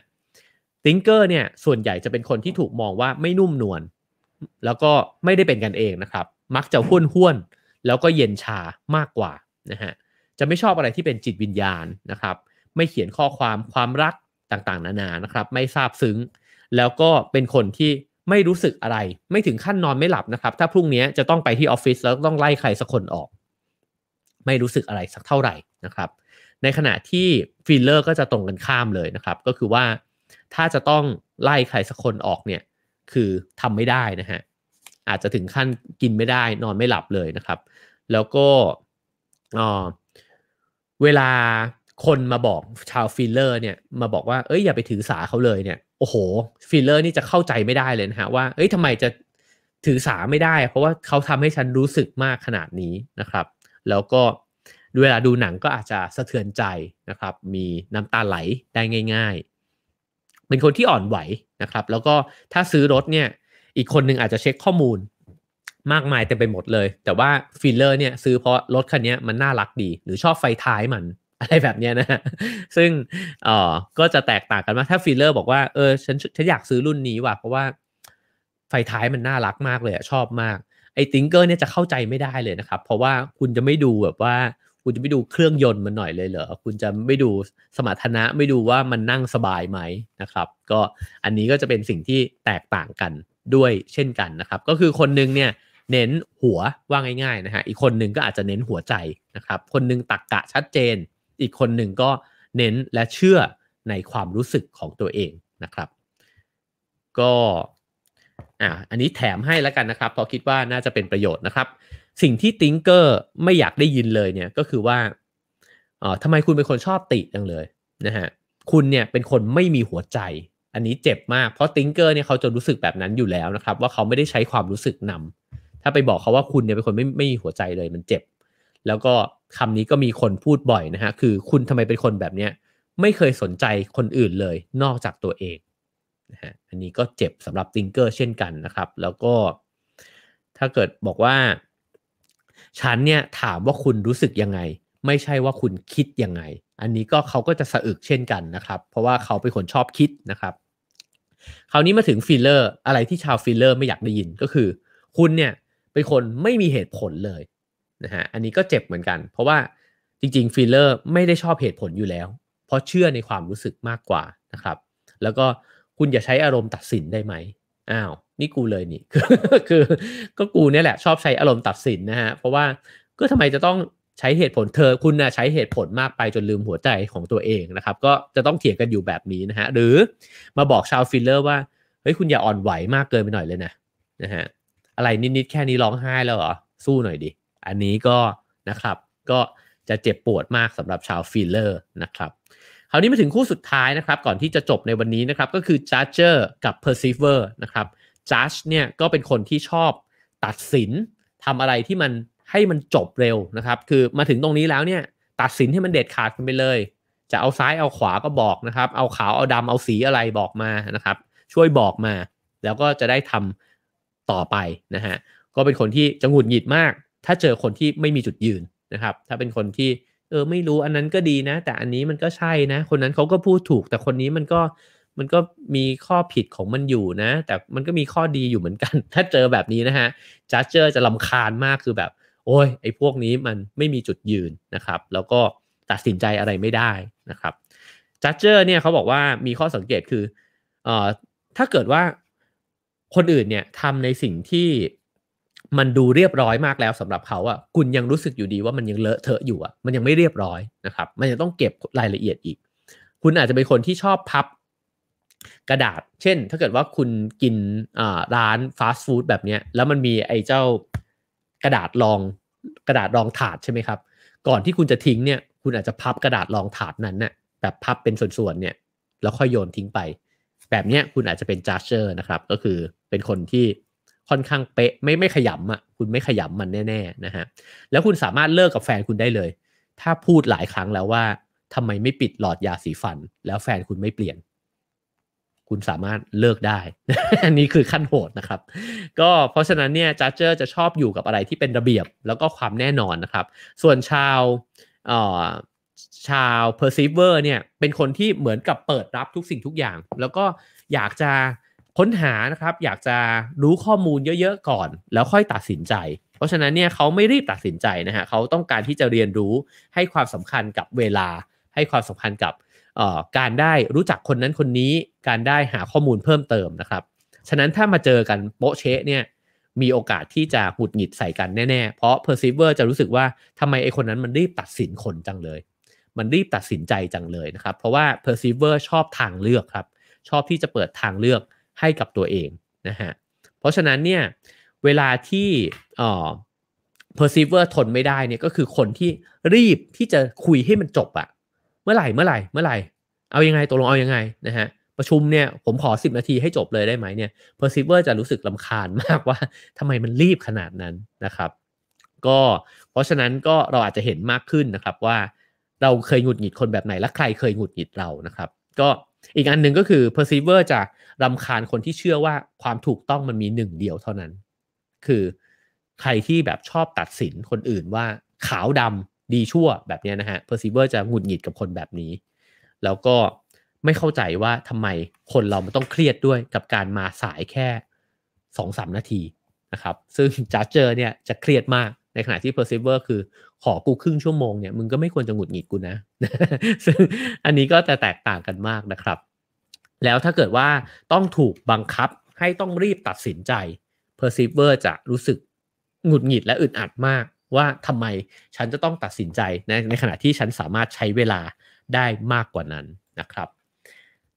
Tinker เนี่ยส่วนใหญ่จะเป็นคนที่ถูกมองว่าไม่นุ่มนวลแล้วก็ไม่ได้เป็นกันเองนะครับ มักจะห้วนห้วนแล้วก็เย็นชามากกว่านะฮะจะไม่ชอบอะไรที่เป็นจิตวิญญาณนะครับ ไม่เขียนข้อความความรักต่างๆ นานานะครับไม่ซาบซึ้ง แล้วก็เป็นคนที่ไม่รู้สึกอะไร ไม่ถึงขั้นนอนไม่หลับนะครับ ถ้าพรุ่งนี้จะต้องไปที่ออฟฟิศแล้วต้องไล่ใครสักคนออก ไม่รู้สึกอะไรสักเท่าไหร่นะครับ ในขณะที่ฟิลเลอร์ก็จะตรงกันข้ามเลยนะครับ ก็คือว่าถ้าจะต้องไล่ใครสักคนออกเนี่ยคือทำไม่ได้นะฮะอาจจะถึงขั้นกินไม่ได้นอนไม่หลับเลยนะครับ แล้วก็อเวลาคนมาบอกชาวฟิลเลอร์เนี่ยมาบอกว่าเอ้ยอย่าไปถือสาเขาเลยเนี่ย โอ้โหฟิลเลอร์นี่จะเข้าใจไม่ได้เลยนะฮะว่าเอ้ยทำไมจะถือสาไม่ได้ เพราะว่าเขาทำให้ฉันรู้สึกมากขนาดนี้นะครับ แล้วก็เวลาดูหนังก็อาจจะสะเทือนใจนะครับ มีน้ำตาไหลได้ง่ายๆ เป็นคนที่อ่อนไหวนะครับ แล้วก็ถ้าซื้อรถเนี่ย อีกคนหนึ่งอาจจะเช็คข้อมูลมากมายเต็มไปหมดเลยแต่ว่าฟิลเลอร์เนี่ยซื้อเพราะรถคันนี้มันน่ารักดี หรือชอบไฟท้ายมันอะไรแบบเนี้ยนะซึ่งอ๋อก็จะแตกต่างกันมากถ้าฟิลเลอร์บอกว่าเออฉันฉันอยากซื้อรุ่นนี้ว่ะเพราะว่าไฟท้ายมันน่ารักมากเลยชอบมากไอ้ติงเกอร์เนี่ยจะเข้าใจไม่ได้เลยนะครับ เพราะว่าคุณจะไม่ดูแบบว่า คุณจะไม่ดูเครื่องยนต์มันหน่อยเลยเหรอคุณจะไม่ดูสมรรถนะไม่ดูว่ามันนั่งสบายไหมนะครับ ก็อันนี้ก็จะเป็นสิ่งที่แตกต่างกันด้วยเช่นกันนะครับ ก็คือคนนึงเนี่ยเน้นหัวว่าง่ายๆนะฮะอีกคนหนึ่งก็อาจจะเน้นหัวใจนะครับคนหนึ่งตักกะชัดเจนอีกคนหนึ่งก็เน้นและเชื่อในความรู้สึกของตัวเองนะครับก็อ่าอันนี้แถมให้แล้วกันนะครับเพราะคิดว่าน่าจะเป็นประโยชน์นะครับ สิ่งที่ติงเกอร์ไม่อยากได้ยินเลยเนี่ยก็คือว่าอ๋อทำไมคุณเป็นคนชอบติจังเลยนะฮะคุณเนี่ยเป็นคนไม่มีหัวใจ อันนี้เจ็บมากเพราะติงเกอร์เนี่ยเขาจะรู้สึกแบบนั้นอยู่แล้วนะครับว่าเขาไม่ได้ใช้ความรู้สึกนำถ้าไปบอกเขาว่าคุณเนี่ยเป็นคนไม่ไม่มีหัวใจเลยมันเจ็บแล้วก็คำนี้ก็มีคนพูดบ่อยนะฮะคือคุณทำไมเป็นคนแบบเนี้ยไม่เคยสนใจคนอื่นเลยนอกจากตัวเองนะฮะอันนี้ก็เจ็บสำหรับติงเกอร์เช่นกันนะครับ แล้วก็ ถ้าเกิดบอกว่าฉันเนี่ยถามว่าคุณรู้สึกยังไง ไม่ใช่ว่าคุณคิดยังไง อันนี้ก็เขาก็จะสะอึกเช่นกันนะครับ เพราะว่าเขาเป็นคนชอบคิดนะครับคราวนี้มาถึงฟิลเลอร์อะไรที่ชาวฟิลเลอร์ไม่อยากได้ยินก็คือ คุณเนี่ยเป็นคนไม่มีเหตุผลเลยนะฮะอันนี้ก็เจ็บเหมือนกัน เพราะว่าจริง ๆฟิลเลอร์ไม่ได้ชอบเหตุผลอยู่แล้ว เพราะเชื่อในความรู้สึกมากกว่านะครับ แล้วก็คุณอย่าใช้อารมณ์ตัดสินได้ไหมอ้าว นี่กูเลยนี่คือ ก็กูเนี่ยแหละชอบใช้อารมณ์ตัดสินนะฮะเพราะว่าก็ทำไมจะต้องใช้เหตุผลเธอ คุณนะใช้เหตุผลมากไปจนลืมหัวใจของตัวเองนะครับ ก็จะต้องเถียงกันอยู่แบบนี้นะฮะหรือมาบอกชาวฟิลเลอร์ว่าเฮ้ยคุณอย่าอ่อนไหวมากเกินไปหน่อยเลยนะนะฮะอะไรนิดๆแค่นี้ร้องไห้แล้วเหรอ สู้หน่อยดิ อันนี้ก็นะครับก็จะเจ็บปวดมากสำหรับชาวฟิลเลอร์นะครับคราวนี้มาถึงคู่สุดท้ายนะครับ ก่อนที่จะจบในวันนี้นะครับก็คือ Judger กับ Perceiver นะครับ Judge เนี่ยก็เป็นคนที่ชอบตัดสินทำอะไรที่มันให้มันจบเร็วนะครับคือมาถึงตรงนี้แล้วเนี่ยตัดสินให้มันเด็ดขาดกันไปเลย จะเอาซ้ายเอาขวาก็บอกนะครับเอาขาว เอาดำเอาสีอะไรบอกมานะครับช่วยบอกมา แล้วก็จะได้ทำต่อไปนะฮะก็เป็นคนที่จะหงุดหงิดมาก ถ้าเจอคนที่ไม่มีจุดยืนนะครับ ถ้าเป็นคนที่เออไม่รู้อันนั้นก็ดีนะ แต่อันนี้มันก็ใช่นะคนนั้นเขาก็พูดถูก แต่คนนี้มันก็มันก็มีข้อผิดของมันอยู่นะแต่มันก็มีข้อดีอยู่เหมือนกัน ถ้าเจอแบบนี้นะฮะจัดเจอจะลำคาญมากคือแบบ โอ้ยไอ้พวกนี้มันไม่มีจุดยืนนะครับ แล้วก็ตัดสินใจอะไรไม่ได้นะครับจัดเจอเนี่ยเขาบอกว่ามีข้อสังเกตคือเอ่อถ้าเกิดว่าคนอื่นเนี่ยทำในสิ่งที่มันดูเรียบร้อยมากแล้วสำหรับเขาอะคุณยังรู้สึกอยู่ดีว่ามันยังเลอะเทอะอยู่อะมันยังไม่เรียบร้อยนะครับ มันยังต้องเก็บรายละเอียดอีก คุณอาจจะเป็นคนที่ชอบพับกระดาษ เช่นถ้าเกิดว่าคุณกินร้านฟาสต์ฟู้ดแบบนี้แล้วมันมีไอ้เจ้ากระดาษรองกระดาษรองถาดใช่ไหมครับก่อนที่คุณจะทิ้งเนี่ย คุณอาจจะพับกระดาษรองถาดนั้นเนี่ยแบบพับเป็นส่วนๆเนี่ยแล้วค่อยโยนทิ้งไปแบบเนี้ยคุณอาจจะเป็นจัดเจอร์นะครับ ก็คือเป็นคนที่ค่อนข้างเป๊ะ ไม่ไม่ขยำอ่ะ คุณไม่ขยำมันแน่ๆนะฮะแล้วคุณสามารถเลิกกับแฟนคุณได้เลย ถ้าพูดหลายครั้งแล้วว่า ทำไมไม่ปิดหลอดยาสีฟัน แล้วแฟนคุณไม่เปลี่ยน คุณสามารถเลิกได้ อันนี้คือขั้นโหดนะครับ ก็เพราะฉะนั้นเนี่ยจัดเจอร์จะชอบอยู่กับอะไรที่เป็นระเบียบแล้วก็ความแน่นอนนะครับ ส่วนชาวอ่ชาว Perceiver เนี่ยเป็นคนที่เหมือนกับเปิดรับทุกสิ่งทุกอย่าง แล้วก็อยากจะค้นหานะครับอยากจะรู้ข้อมูลเยอะๆ ก่อน แล้วค่อยตัดสินใจ เพราะฉะนั้นเนี่ยเขาไม่รีบตัดสินใจนะฮะเขาต้องการที่จะเรียนรู้ให้ความสำคัญกับเวลา ให้ความสำคัญกับการได้รู้จักคนนั้นคนนี้การได้หาข้อมูลเพิ่มเติมนะครับ ฉะนั้นถ้ามาเจอกันโปะเชะเนี่ยมีโอกาสที่จะหุดหงิดใส่กันแน่ๆเพราะ Perceiver จะรู้สึกว่าทำไมไอคนนั้นมันรีบตัดสินคนจังเลยมันรีบตัดสินใจจังเลยนะครับ เพราะว่า perceiver ชอบทางเลือกครับ ชอบที่จะเปิดทางเลือกให้กับตัวเองนะฮะเพราะฉะนั้นเนี่ยเวลาที่ออ perceiver ทนไม่ได้เนี่ยก็คือคนที่รีบที่จะคุยให้มันจบอะเมื่อไหร่เมื่อไหร่ เมื่อไหร่เอายังไงตกลงเอายังไงนะฮะประชุมเนี่ยผมขอ10 นาทีให้จบเลยได้ไหมเนี่ย perceiver จะรู้สึกลำคาญมากว่าทำไมมันรีบขนาดนั้นนะครับ ก็เพราะฉะนั้นก็เราอาจจะเห็นมากขึ้นนะครับว่าเราเคยหงุดหงิดคนแบบไหน และใครเคยหงุดหงิดเรานะครับ ก็อีกอันหนึ่งก็คือ perceiver จะรำคาญคนที่เชื่อว่าความถูกต้องมันมีหนึ่งเดียวเท่านั้น คือใครที่แบบชอบตัดสินคนอื่นว่า ขาวดำดีชั่วแบบนี้นะฮะ perceiver จะหงุดหงิดกับคนแบบนี้ แล้วก็ไม่เข้าใจว่าทำไมคนเรามันต้องเครียดด้วยกับการมาสายแค่สสองามนาทีนะครับ ซึ่งจัดเจอเนี่ยจะเครียดมาก ในขณะที่ perceiver คือขอกูครึ่งชั่วโมงเนี่ยมึงก็ไม่ควรจะหงุดหงิดกูนะซึ่งอันนี้ก็จะแตกต่างกันมากนะครับ แล้วถ้าเกิดว่าต้องถูกบังคับให้ต้องรีบตัดสินใจ perceiver จะรู้สึกหงุดหงิดและอึดอัดมาก ว่าทำไมฉันจะต้องตัดสินใจในในขณะที่ฉันสามารถใช้เวลาได้มากกว่านั้นนะครับ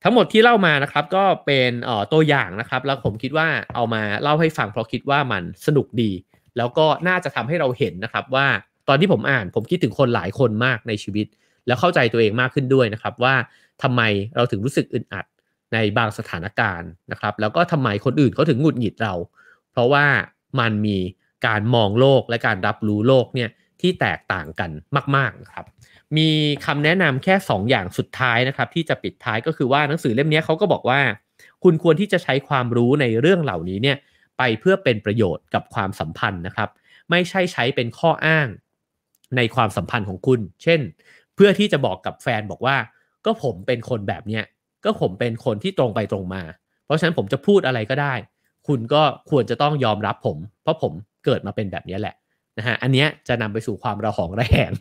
ทั้งหมดที่เล่ามานะครับก็เป็นตัวอย่างนะครับแล้วผมคิดว่าเอามาเล่าให้ฟังเพราะคิดว่ามันสนุกดี แล้วก็น่าจะทำให้เราเห็นนะครับว่าตอนที่ผมอ่านผมคิดถึงคนหลายคนมากในชีวิตแล้วเข้าใจตัวเองมากขึ้นด้วยนะครับว่าทำไมเราถึงรู้สึกอึดอัดในบางสถานการณ์นะครับ แล้วก็ทำไมคนอื่นเขาถึงหงุดหงิดเรา เพราะว่ามันมีการมองโลกและการรับรู้โลกเนี่ยที่แตกต่างกันมากๆนะครับมีคำแนะนำแค่ 2 อย่างสุดท้ายนะครับที่จะปิดท้ายก็คือว่าหนังสือเล่มนี้เขาก็บอกว่า คุณควรที่จะใช้ความรู้ในเรื่องเหล่านี้เนี่ยไปเพื่อเป็นประโยชน์กับความสัมพันธ์นะครับ ไม่ใช่ใช้เป็นข้ออ้างในความสัมพันธ์ของคุณ เช่น เพื่อที่จะบอกกับแฟนบอกว่า ก็ผมเป็นคนแบบเนี้ย ก็ผมเป็นคนที่ตรงไปตรงมา เพราะฉะนั้นผมจะพูดอะไรก็ได้ คุณก็ควรจะต้องยอมรับผม เพราะผมเกิดมาเป็นแบบนี้แหละนะฮะ อันเนี้ยจะนำไปสู่ความระหองระแหง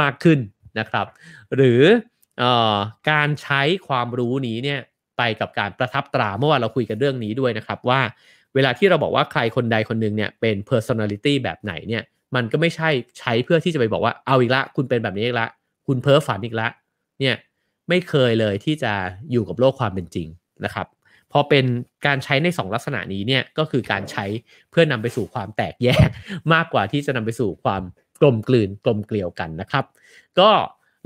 มากขึ้นนะครับ หรือออการใช้ความรู้นี้เนี่ย ไปกับการประทับตรา เมื่อวานเราคุยกันเรื่องนี้ด้วยนะครับว่าเวลาที่เราบอกว่าใครคนใดคนหนึ่งเนี่ยเป็น personality แบบไหนเนี่ยมันก็ไม่ใช่ใช้เพื่อที่จะไปบอกว่าเอาอีกละคุณเป็นแบบนี้อีกละคุณเพ้อฝันอีกละเนี่ยไม่เคยเลยที่จะอยู่กับโลกความเป็นจริงนะครับพอเป็นการใช้ใน 2 ลักษณะนี้เนี่ยก็คือการใช้เพื่อนำไปสู่ความแตกแยกมากกว่าที่จะนำไปสู่ความกลมกลืนกลมเกลียวกันนะครับ ก็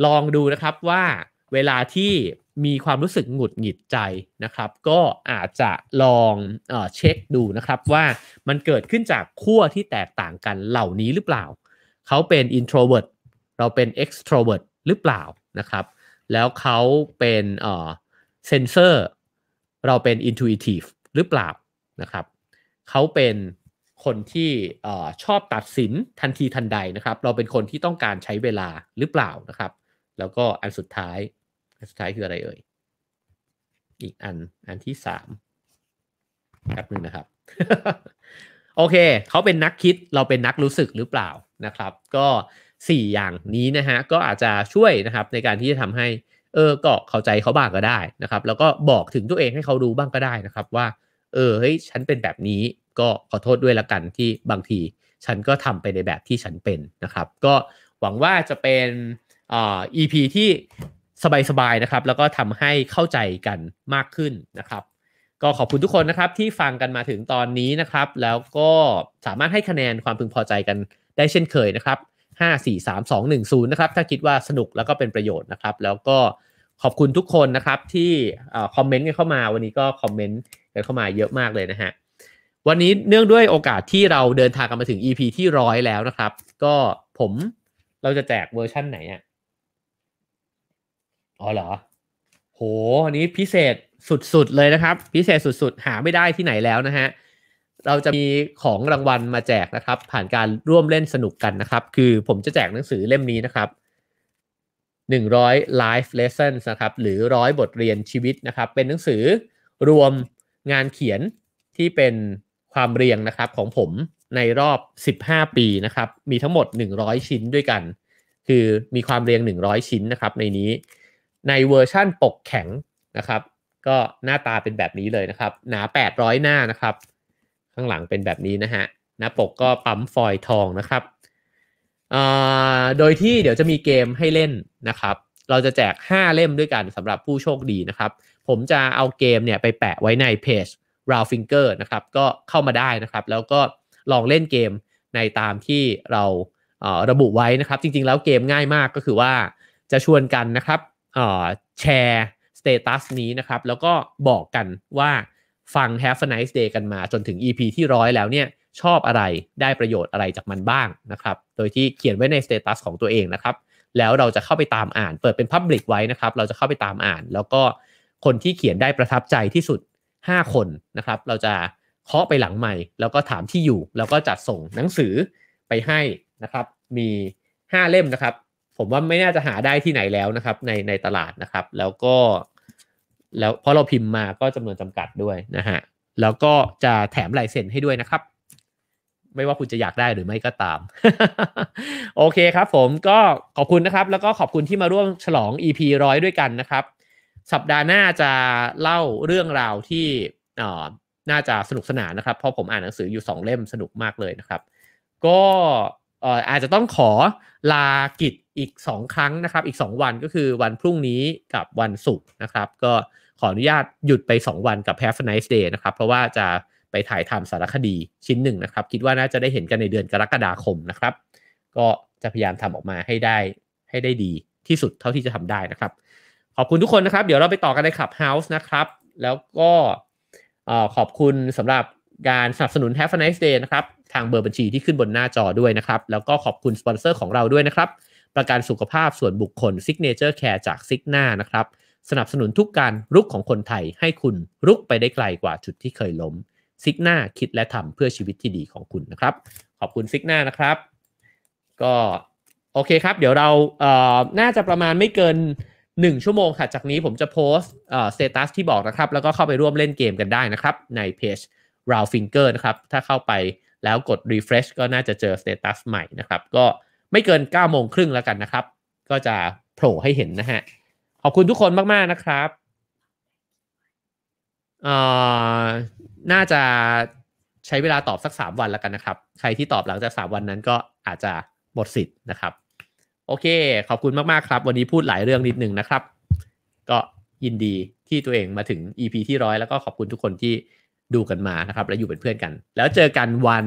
ลองดูนะครับว่าเวลาที่มีความรู้สึกหงุดหงิดใจนะครับ ก็อาจจะลองเช็คดูนะครับว่ามันเกิดขึ้นจากขั้วที่แตกต่างกันเหล่านี้หรือเปล่าเขาเป็น introvert เราเป็น extrovert หรือเปล่านะครับ แล้วเขาเป็นเซนเซอร์ เราเป็น intuitive หรือเปล่านะครับเขาเป็นคนที่อชอบตัดสินทันทีทันใดนะครับ เราเป็นคนที่ต้องการใช้เวลาหรือเปล่านะครับ แล้วก็อันสุดท้ายอันสุดท้ายคืออะไรเอ่ย อีกอันอันที่สามแป๊บหนึ่งนะครับ โอเคเขาเป็นนักคิดเราเป็นนักรู้สึกหรือเปล่านะครับ ก็4อย่างนี้นะฮะก็อาจจะช่วยนะครับในการที่จะทำให้ เออก็เข้าใจเขาบ้างก็ได้นะครับ แล้วก็บอกถึงตัวเองให้เขารู้บ้างก็ได้นะครับ ว่า เออเฮ้ยฉันเป็นแบบนี้ ก็ขอโทษด้วยละกันที่บางที ฉันก็ทำไปในแบบที่ฉันเป็นนะครับก็หวังว่าจะเป็นอ่า EP ที่สบายๆ นะครับ แล้วก็ทำให้เข้าใจกันมากขึ้นนะครับ ก็ขอบคุณทุกคนนะครับที่ฟังกันมาถึงตอนนี้นะครับ แล้วก็สามารถให้คะแนนความพึงพอใจกันได้เช่นเคยนะครับ 5 4 3 2 1 0นะครับ ถ้าคิดว่าสนุกแล้วก็เป็นประโยชน์นะครับ แล้วก็ขอบคุณทุกคนนะครับที่คอมเมนต์กันเข้ามา วันนี้ก็คอมเมนต์กันเข้ามาเยอะมากเลยนะฮะ วันนี้เนื่องด้วยโอกาสที่เราเดินทางกันมาถึง EP ที่ร้อยแล้วนะครับ ก็ผมเราจะแจกเวอร์ชั่นไหนอะอ๋อเหรอโห นี้พิเศษสุดๆ เลยนะครับ พิเศษสุดๆ หาไม่ได้ที่ไหนแล้วนะฮะ เราจะมีของรางวัลมาแจกนะครับ ผ่านการร่วมเล่นสนุกกันนะครับ คือผมจะแจกหนังสือเล่มนี้นะครับ100 life lessons นะครับ หรือร้อยบทเรียนชีวิตนะครับ เป็นหนังสือรวมงานเขียนที่เป็นความเรียงนะครับ ของผมในรอบ 15 ปีนะครับ มีทั้งหมด 100 ชิ้นด้วยกัน คือมีความเรียง 100 ชิ้นนะครับ ในนี้ในเวอร์ชั่นปกแข็งนะครับ ก็หน้าตาเป็นแบบนี้เลยนะครับ หนา 800 หน้านะครับ ข้างหลังเป็นแบบนี้นะฮะ หน้าปกก็ปั๊มฟอยทองนะครับ โดยที่เดี๋ยวจะมีเกมให้เล่นนะครับ เราจะแจก 5 เล่มด้วยกันสำหรับผู้โชคดีนะครับ ผมจะเอาเกมเนี่ยไปแปะไว้ในเพจ r a u ฟิ Finger นะครับก็เข้ามาได้นะครับ แล้วก็ลองเล่นเกมในตามที่เราระบุไว้นะครับ จริงๆ แล้วเกมง่ายมากก็คือว่าจะชวนกันนะครับแชร์สเตตัสนี้นะครับ แล้วก็บอกกันว่าฟัง Have a nice day กันมาจนถึง EP ที่ร้อยแล้วเนี่ยชอบอะไรได้ประโยชน์อะไรจากมันบ้างนะครับโดยที่เขียนไว้ในสเตตัสของตัวเองนะครับแล้วเราจะเข้าไปตามอ่าน เปิดเป็น Public ไว้นะครับเราจะเข้าไปตามอ่านแล้วก็คนที่เขียนได้ประทับใจที่สุด 5 คนนะครับเราจะเคาะไปหลังใหม่แล้วก็ถามที่อยู่แล้วก็จัดส่งหนังสือไปให้นะครับมี 5 เล่มนะครับผมว่าไม่น่าจะหาได้ที่ไหนแล้วนะครับ ในในตลาดนะครับ แล้วก็ แล้วพอเราพิมพ์มาก็จำนวนจำกัดด้วยนะฮะแล้วก็จะแถมลายเซ็นให้ด้วยนะครับ ไม่ว่าคุณจะอยากได้หรือไม่ก็ตาม โอเคครับ ผมก็ขอบคุณนะครับ แล้วก็ขอบคุณที่มาร่วมฉลอง EP ร้อยด้วยกันนะครับสัปดาห์หน้าจะเล่าเรื่องราวที่น่าจะสนุกสนานนะครับเพราะผมอ่านหนังสืออยู่2เล่มสนุกมากเลยนะครับ ก็อาจจะต้องขอลากิจอีก 2 ครั้งนะครับ อีก 2 วันก็คือวันพรุ่งนี้กับวันศุกร์นะครับ ก็ขออนุญาตหยุดไป 2 วันกับ Have a nice day นะครับ เพราะว่าจะไปถ่ายทำสารคดีชิ้นหนึ่งนะครับ คิดว่าน่าจะได้เห็นกันในเดือนกรกฎาคมนะครับ ก็จะพยายามทำออกมาให้ได้ ให้ได้ดีที่สุดเท่าที่จะทำได้นะครับ ขอบคุณทุกคนนะครับ เดี๋ยวเราไปต่อกันในคลับเฮาส์นะครับ แล้วก็ขอบคุณสำหรับการสนับสนุน Have a nice day นะครับ ทางเบอร์บัญชีที่ขึ้นบนหน้าจอด้วยนะครับ แล้วก็ขอบคุณสปอนเซอร์ของเราด้วยนะครับประกันสุขภาพส่วนบุคคล Signature Care จากซิกหน้านะครับสนับสนุนทุกการรุกของคนไทยให้คุณรุกไปได้ไกลกว่าจุดที่เคยล้มซิกหน้าคิดและทำเพื่อชีวิตที่ดีของคุณนะครับขอบคุณซิกหน้านะครับก็โอเคครับ เดี๋ยวเราเอ่อน่าจะประมาณไม่เกิน 1 ชั่วโมงค่ะจากนี้ผมจะโพสต์เอ่อสเตตัสที่บอกนะครับ แล้วก็เข้าไปร่วมเล่นเกมกันได้นะครับในเพจ r o u n d Finger นะครับถ้าเข้าไปแล้วกด refresh ก็น่าจะเจอสเตตัสใหม่นะครับก็ไม่เกิน9ก้าโมงครึ่งแล้วกันนะครับ ก็จะโผล่ให้เห็นนะฮะขอบคุณทุกคนมากๆนะครับเอ่อน่าจะใช้เวลาตอบสัก 3 วันแล้วกันนะครับ ใครที่ตอบหลังจาก3วันนั้นก็อาจจะหมดสิทธิ์นะครับ โอเคขอบคุณมากๆครับ วันนี้พูดหลายเรื่องนิดนึงนะครับ ก็ยินดีที่ตัวเองมาถึง EP ที่ร้อยแล้วก็ขอบคุณทุกคนที่ดูกันมานะครับและอยู่เป็นเพื่อนกัน แล้วเจอกันวัน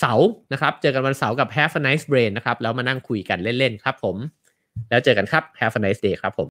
เสาร์นะครับ เจอกันวันเสาร์กับ Have a nice brain นะครับ แล้วมานั่งคุยกันเล่นๆ ครับผม แล้วเจอกันครับ Have a nice day ครับผม